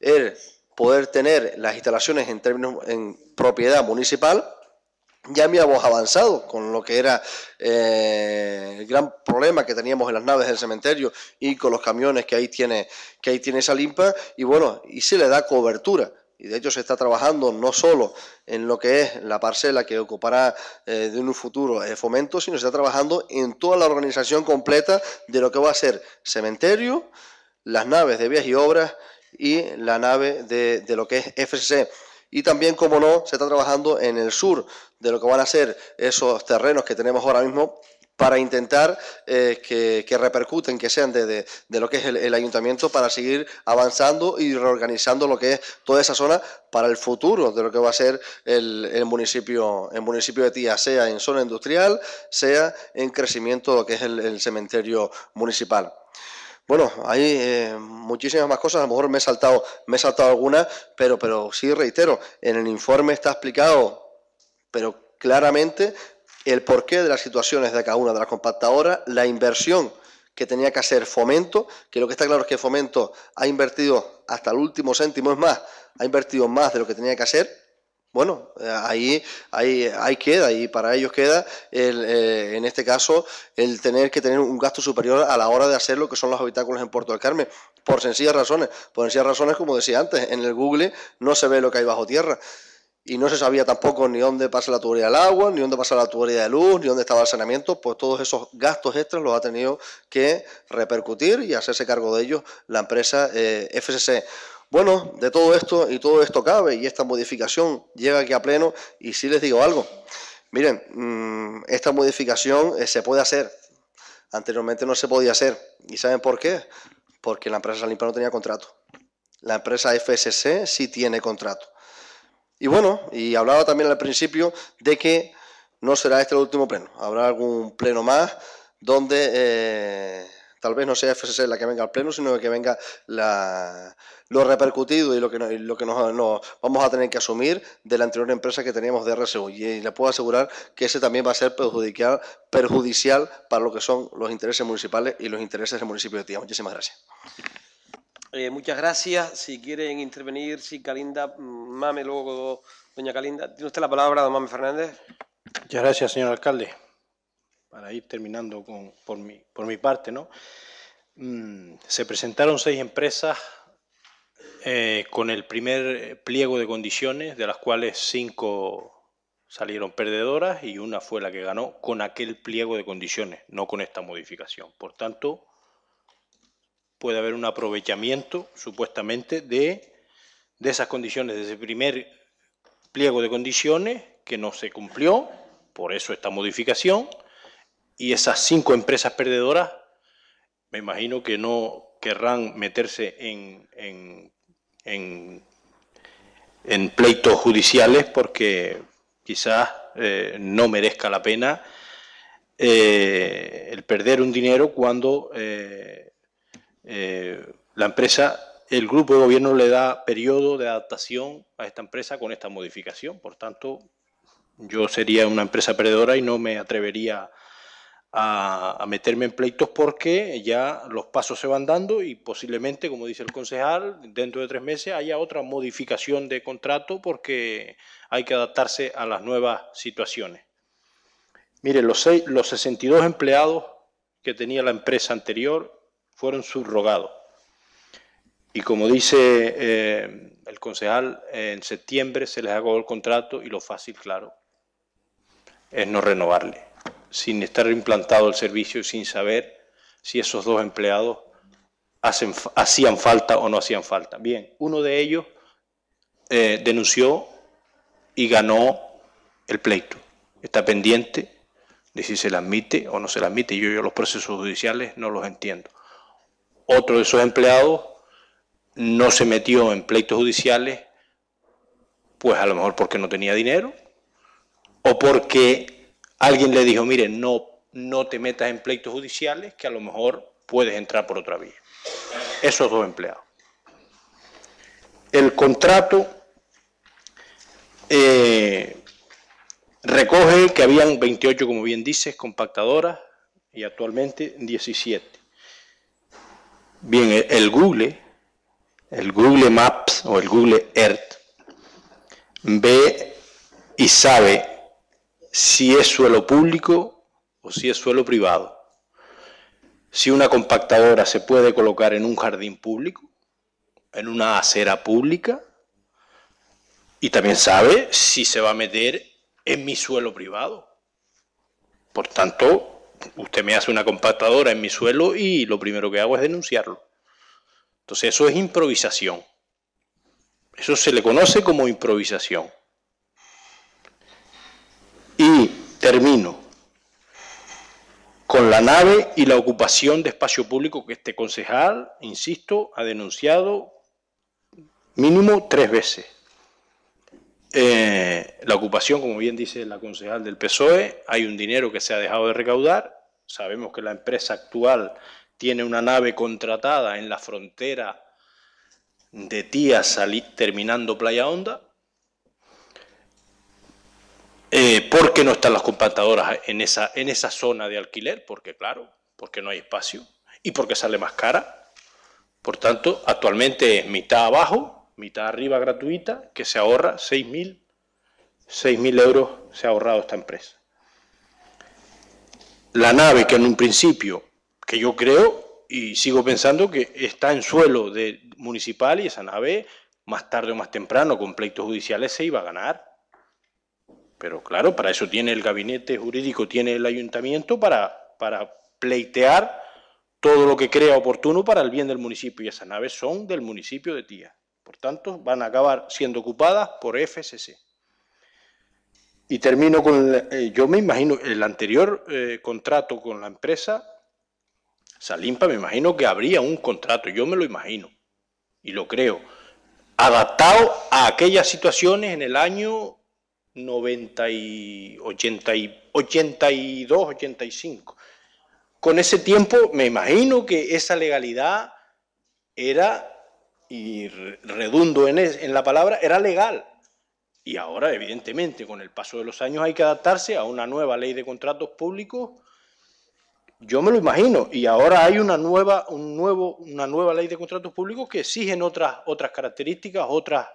el poder tener las instalaciones en términos en propiedad municipal ya habíamos avanzado con lo que era eh, el gran problema que teníamos en las naves del cementerio y con los camiones que ahí tiene, que ahí tiene esa limpa, y bueno, y se le da cobertura. Y de hecho se está trabajando no solo en lo que es la parcela que ocupará eh, de un futuro eh, fomento, sino se está trabajando en toda la organización completa de lo que va a ser cementerio, las naves de vías y obras y la nave de, de lo que es FCC. Y también, como no, se está trabajando en el sur de lo que van a ser esos terrenos que tenemos ahora mismo para intentar eh, que, que, repercuten, que sean de, lo que es el, ayuntamiento, para seguir avanzando y reorganizando lo que es toda esa zona para el futuro de lo que va a ser el, municipio, el municipio de Tía, sea en zona industrial, sea en crecimiento lo que es el cementerio municipal. Bueno, hay eh, muchísimas más cosas, a lo mejor me he saltado, me he saltado alguna, pero, pero sí reitero, en el informe está explicado, pero claramente, el porqué de las situaciones de cada una de las compactadoras, la inversión que tenía que hacer Fomento, que lo que está claro es que Fomento ha invertido hasta el último céntimo, es más, ha invertido más de lo que tenía que hacer, bueno, eh, ahí, ahí, queda y para ellos queda, el, eh, en este caso, el tener que tener un gasto superior a la hora de hacer lo que son los habitáculos en Puerto del Carmen, por sencillas razones. Por sencillas razones, como decía antes, en el Google no se ve lo que hay bajo tierra y no se sabía tampoco ni dónde pasa la tubería del agua, ni dónde pasa la tubería de luz, ni dónde estaba el saneamiento, pues todos esos gastos extras los ha tenido que repercutir y hacerse cargo de ellos la empresa eh, FCC. Bueno, de todo esto y todo esto cabe y esta modificación llega aquí a pleno y si les digo algo, miren, mm, esta modificación eh, se puede hacer, anteriormente no se podía hacer y ¿saben por qué? Porque la empresa Salimpa no tenía contrato, la empresa FSC sí tiene contrato. Y bueno, y hablaba también al principio de que no será este el último pleno, habrá algún pleno más donde... Eh, tal vez no sea FSC la que venga al pleno, sino que venga lo repercutido y lo que, nos, vamos a tener que asumir de la anterior empresa que teníamos de RSU. Y, le puedo asegurar que ese también va a ser perjudicial, para lo que son los intereses municipales y los intereses del municipio de Tía. Muchísimas gracias. Eh, muchas gracias. Si quieren intervenir, si Calinda, mm, mame luego, doña Calinda. Tiene usted la palabra, don Mame Fernández. Muchas gracias, señor alcalde para ir terminando por, mi, parte, ¿no? Mm, se presentaron seis empresas eh, con el primer eh, pliego de condiciones, de las cuales cinco salieron perdedoras y una fue la que ganó con aquel pliego de condiciones, no con esta modificación. Por tanto, puede haber un aprovechamiento, supuestamente, de, de esas condiciones, de ese primer pliego de condiciones que no se cumplió, por eso esta modificación, y esas cinco empresas perdedoras, me imagino que no querrán meterse en, pleitos judiciales porque quizás eh, no merezca la pena eh, el perder un dinero cuando eh, la empresa el grupo de gobierno le da periodo de adaptación a esta empresa con esta modificación. Por tanto, yo sería una empresa perdedora y no me atrevería a, meterme en pleitos porque ya los pasos se van dando y posiblemente, como dice el concejal, dentro de tres meses haya otra modificación de contrato porque hay que adaptarse a las nuevas situaciones. Mire, los, los 62 empleados que tenía la empresa anterior fueron subrogados. Y como dice eh, el concejal, en septiembre se les acabó el contrato y lo fácil, claro, es no renovarle sin estar implantado el servicio y sin saber si esos dos empleados hacían falta o no hacían falta. Bien, uno de ellos eh, denunció y ganó el pleito. Está pendiente de si se le admite o no se le admite. yo los procesos judiciales no los entiendo. Otro de esos empleados no se metió en pleitos judiciales, pues a lo mejor porque no tenía dinero o porque alguien le dijo, mire, no, no te metas en pleitos judiciales, que a lo mejor puedes entrar por otra vía. Esos dos empleados. El contrato eh, recoge que habían 28, como bien dices, compactadoras y actualmente 17. Bien, el Google, el Google Maps o el Google Earth ve y sabe si es suelo público o si es suelo privado. Si una compactadora se puede colocar en un jardín público, en una acera pública, y también sabe si se va a meter en mi suelo privado. Por tanto, usted me hace una compactadora en mi suelo y lo primero que hago es denunciarlo. Entonces eso es improvisación. Eso se le conoce como improvisación. Y termino con la nave y la ocupación de espacio público que este concejal, insisto, ha denunciado mínimo tres veces. Eh, la ocupación, como bien dice la concejal del PSOE, hay un dinero que se ha dejado de recaudar. Sabemos que la empresa actual tiene una nave contratada en la frontera de Tías terminando Playa Honda eh, ¿Por qué no están las compactadoras en esa, en esa zona de alquiler, porque claro, porque no hay espacio y porque sale más cara. Por tanto, actualmente mitad abajo, mitad arriba gratuita, que se ahorra 6.000 euros se ha ahorrado esta empresa. La nave que en un principio, que yo creo y sigo pensando que está en suelo de municipal y esa nave, más tarde o más temprano, con pleitos judiciales, se iba a ganar pero claro, para eso tiene el gabinete jurídico, tiene el ayuntamiento para, para pleitear todo lo que crea oportuno para el bien del municipio. Y esas naves son del municipio de Tía. Por tanto, van a acabar siendo ocupadas por FSC. Y termino con, eh, yo me imagino, el anterior eh, contrato con la empresa, Salimpa, me imagino que habría un contrato, yo me lo imagino, y lo creo, adaptado a aquellas situaciones en el año 90 y y 82, 85. Con ese tiempo me imagino que esa legalidad era, y redundo en, en la palabra, era legal. Y ahora, evidentemente, con el paso de los años hay que adaptarse a una nueva ley de contratos públicos. Yo me lo imagino. Y ahora hay una nueva, un nuevo, una nueva ley de contratos públicos que exigen otras, otras características, otras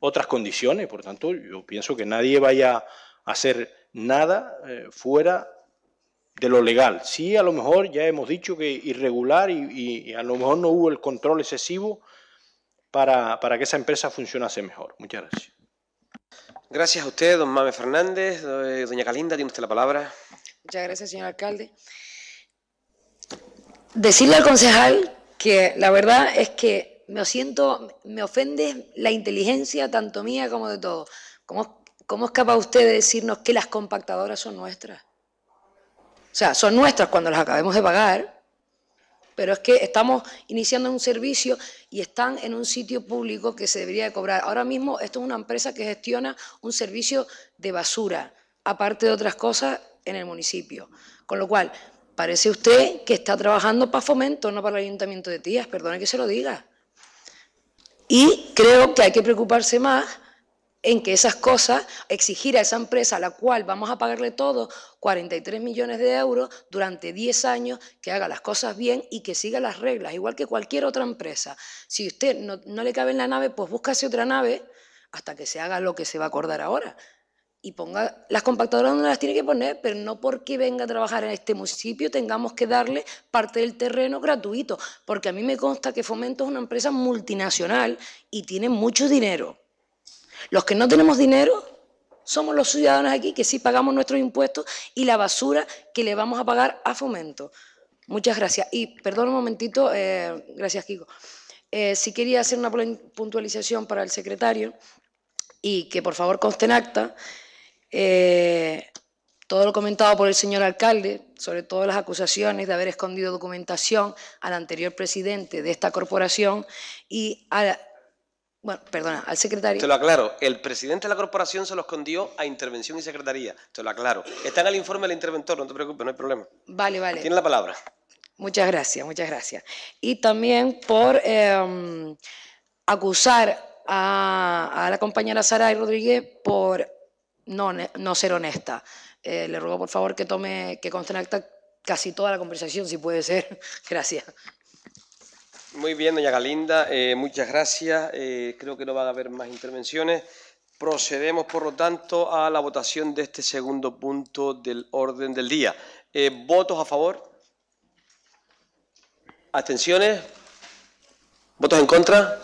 otras condiciones, por tanto, yo pienso que nadie vaya a hacer nada eh, fuera de lo legal. Sí, a lo mejor ya hemos dicho que irregular y, a lo mejor no hubo el control excesivo para, para que esa empresa funcionase mejor. Muchas gracias. Gracias a usted, don Mame Fernández. Eh, doña Calinda, tiene usted la palabra. Muchas gracias, señor alcalde. Decirle al concejal que la verdad es que me siento, me ofende la inteligencia tanto mía como de todos ¿Cómo, ¿Cómo es capaz usted de decirnos que las compactadoras son nuestras? O sea, son nuestras cuando las acabemos de pagar, pero es que estamos iniciando un servicio y están en un sitio público que se debería de cobrar. Ahora mismo esto es una empresa que gestiona un servicio de basura, aparte de otras cosas en el municipio. Con lo cual, parece usted que está trabajando para fomento, no para el ayuntamiento de Tías, perdone que se lo diga. Y creo que hay que preocuparse más en que esas cosas, exigir a esa empresa a la cual vamos a pagarle todo 43 millones de euros durante 10 años, que haga las cosas bien y que siga las reglas, igual que cualquier otra empresa. Si usted no, no le cabe en la nave, pues búscase otra nave hasta que se haga lo que se va a acordar ahora y ponga las compactadoras donde las tiene que poner, pero no porque venga a trabajar en este municipio tengamos que darle parte del terreno gratuito, porque a mí me consta que Fomento es una empresa multinacional y tiene mucho dinero. Los que no tenemos dinero somos los ciudadanos aquí que sí pagamos nuestros impuestos y la basura que le vamos a pagar a Fomento. Muchas gracias. Y perdón un momentito, eh, gracias Kiko. Si eh, sí quería hacer una puntualización para el secretario y que por favor conste en acta eh, todo lo comentado por el señor alcalde, sobre todo las acusaciones de haber escondido documentación al anterior presidente de esta corporación y al, bueno, perdona, al secretario. Te lo aclaro, el presidente de la corporación se lo escondió a intervención y secretaría, te lo aclaro. Está en el informe del interventor, no te preocupes, no hay problema. Vale, vale. Tiene la palabra. Muchas gracias, muchas gracias. Y también por em, acusar a, a la compañera Saray Rodríguez por no, ser honesta. Eh, le ruego por favor que tome, que conste en acta casi toda la conversación, si puede ser. [LAUGHS] gracias. Muy bien, doña Galinda, eh, muchas gracias. Eh, creo que no van a haber más intervenciones. Procedemos, por lo tanto, a la votación de este segundo punto del orden del día. ¿Votos a favor? ¿Abstenciones? ¿Votos en contra?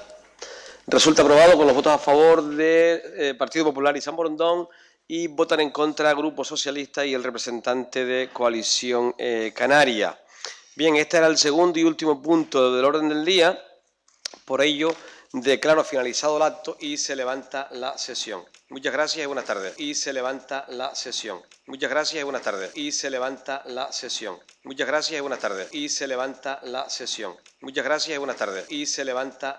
Resulta aprobado con los votos a favor del Partido Popular y San Borondón y votan en contra Grupo Socialista y el representante de Coalición eh, Canaria. Bien, este era el segundo y último punto del orden del día. Por ello, declaro finalizado el acto y se levanta la sesión. Muchas gracias y buenas tardes. Y se levanta la sesión. Muchas gracias y buenas tardes. Y se levanta la sesión. Muchas gracias y buenas tardes. Y se levanta la sesión. Muchas gracias y buenas tardes. Y se levanta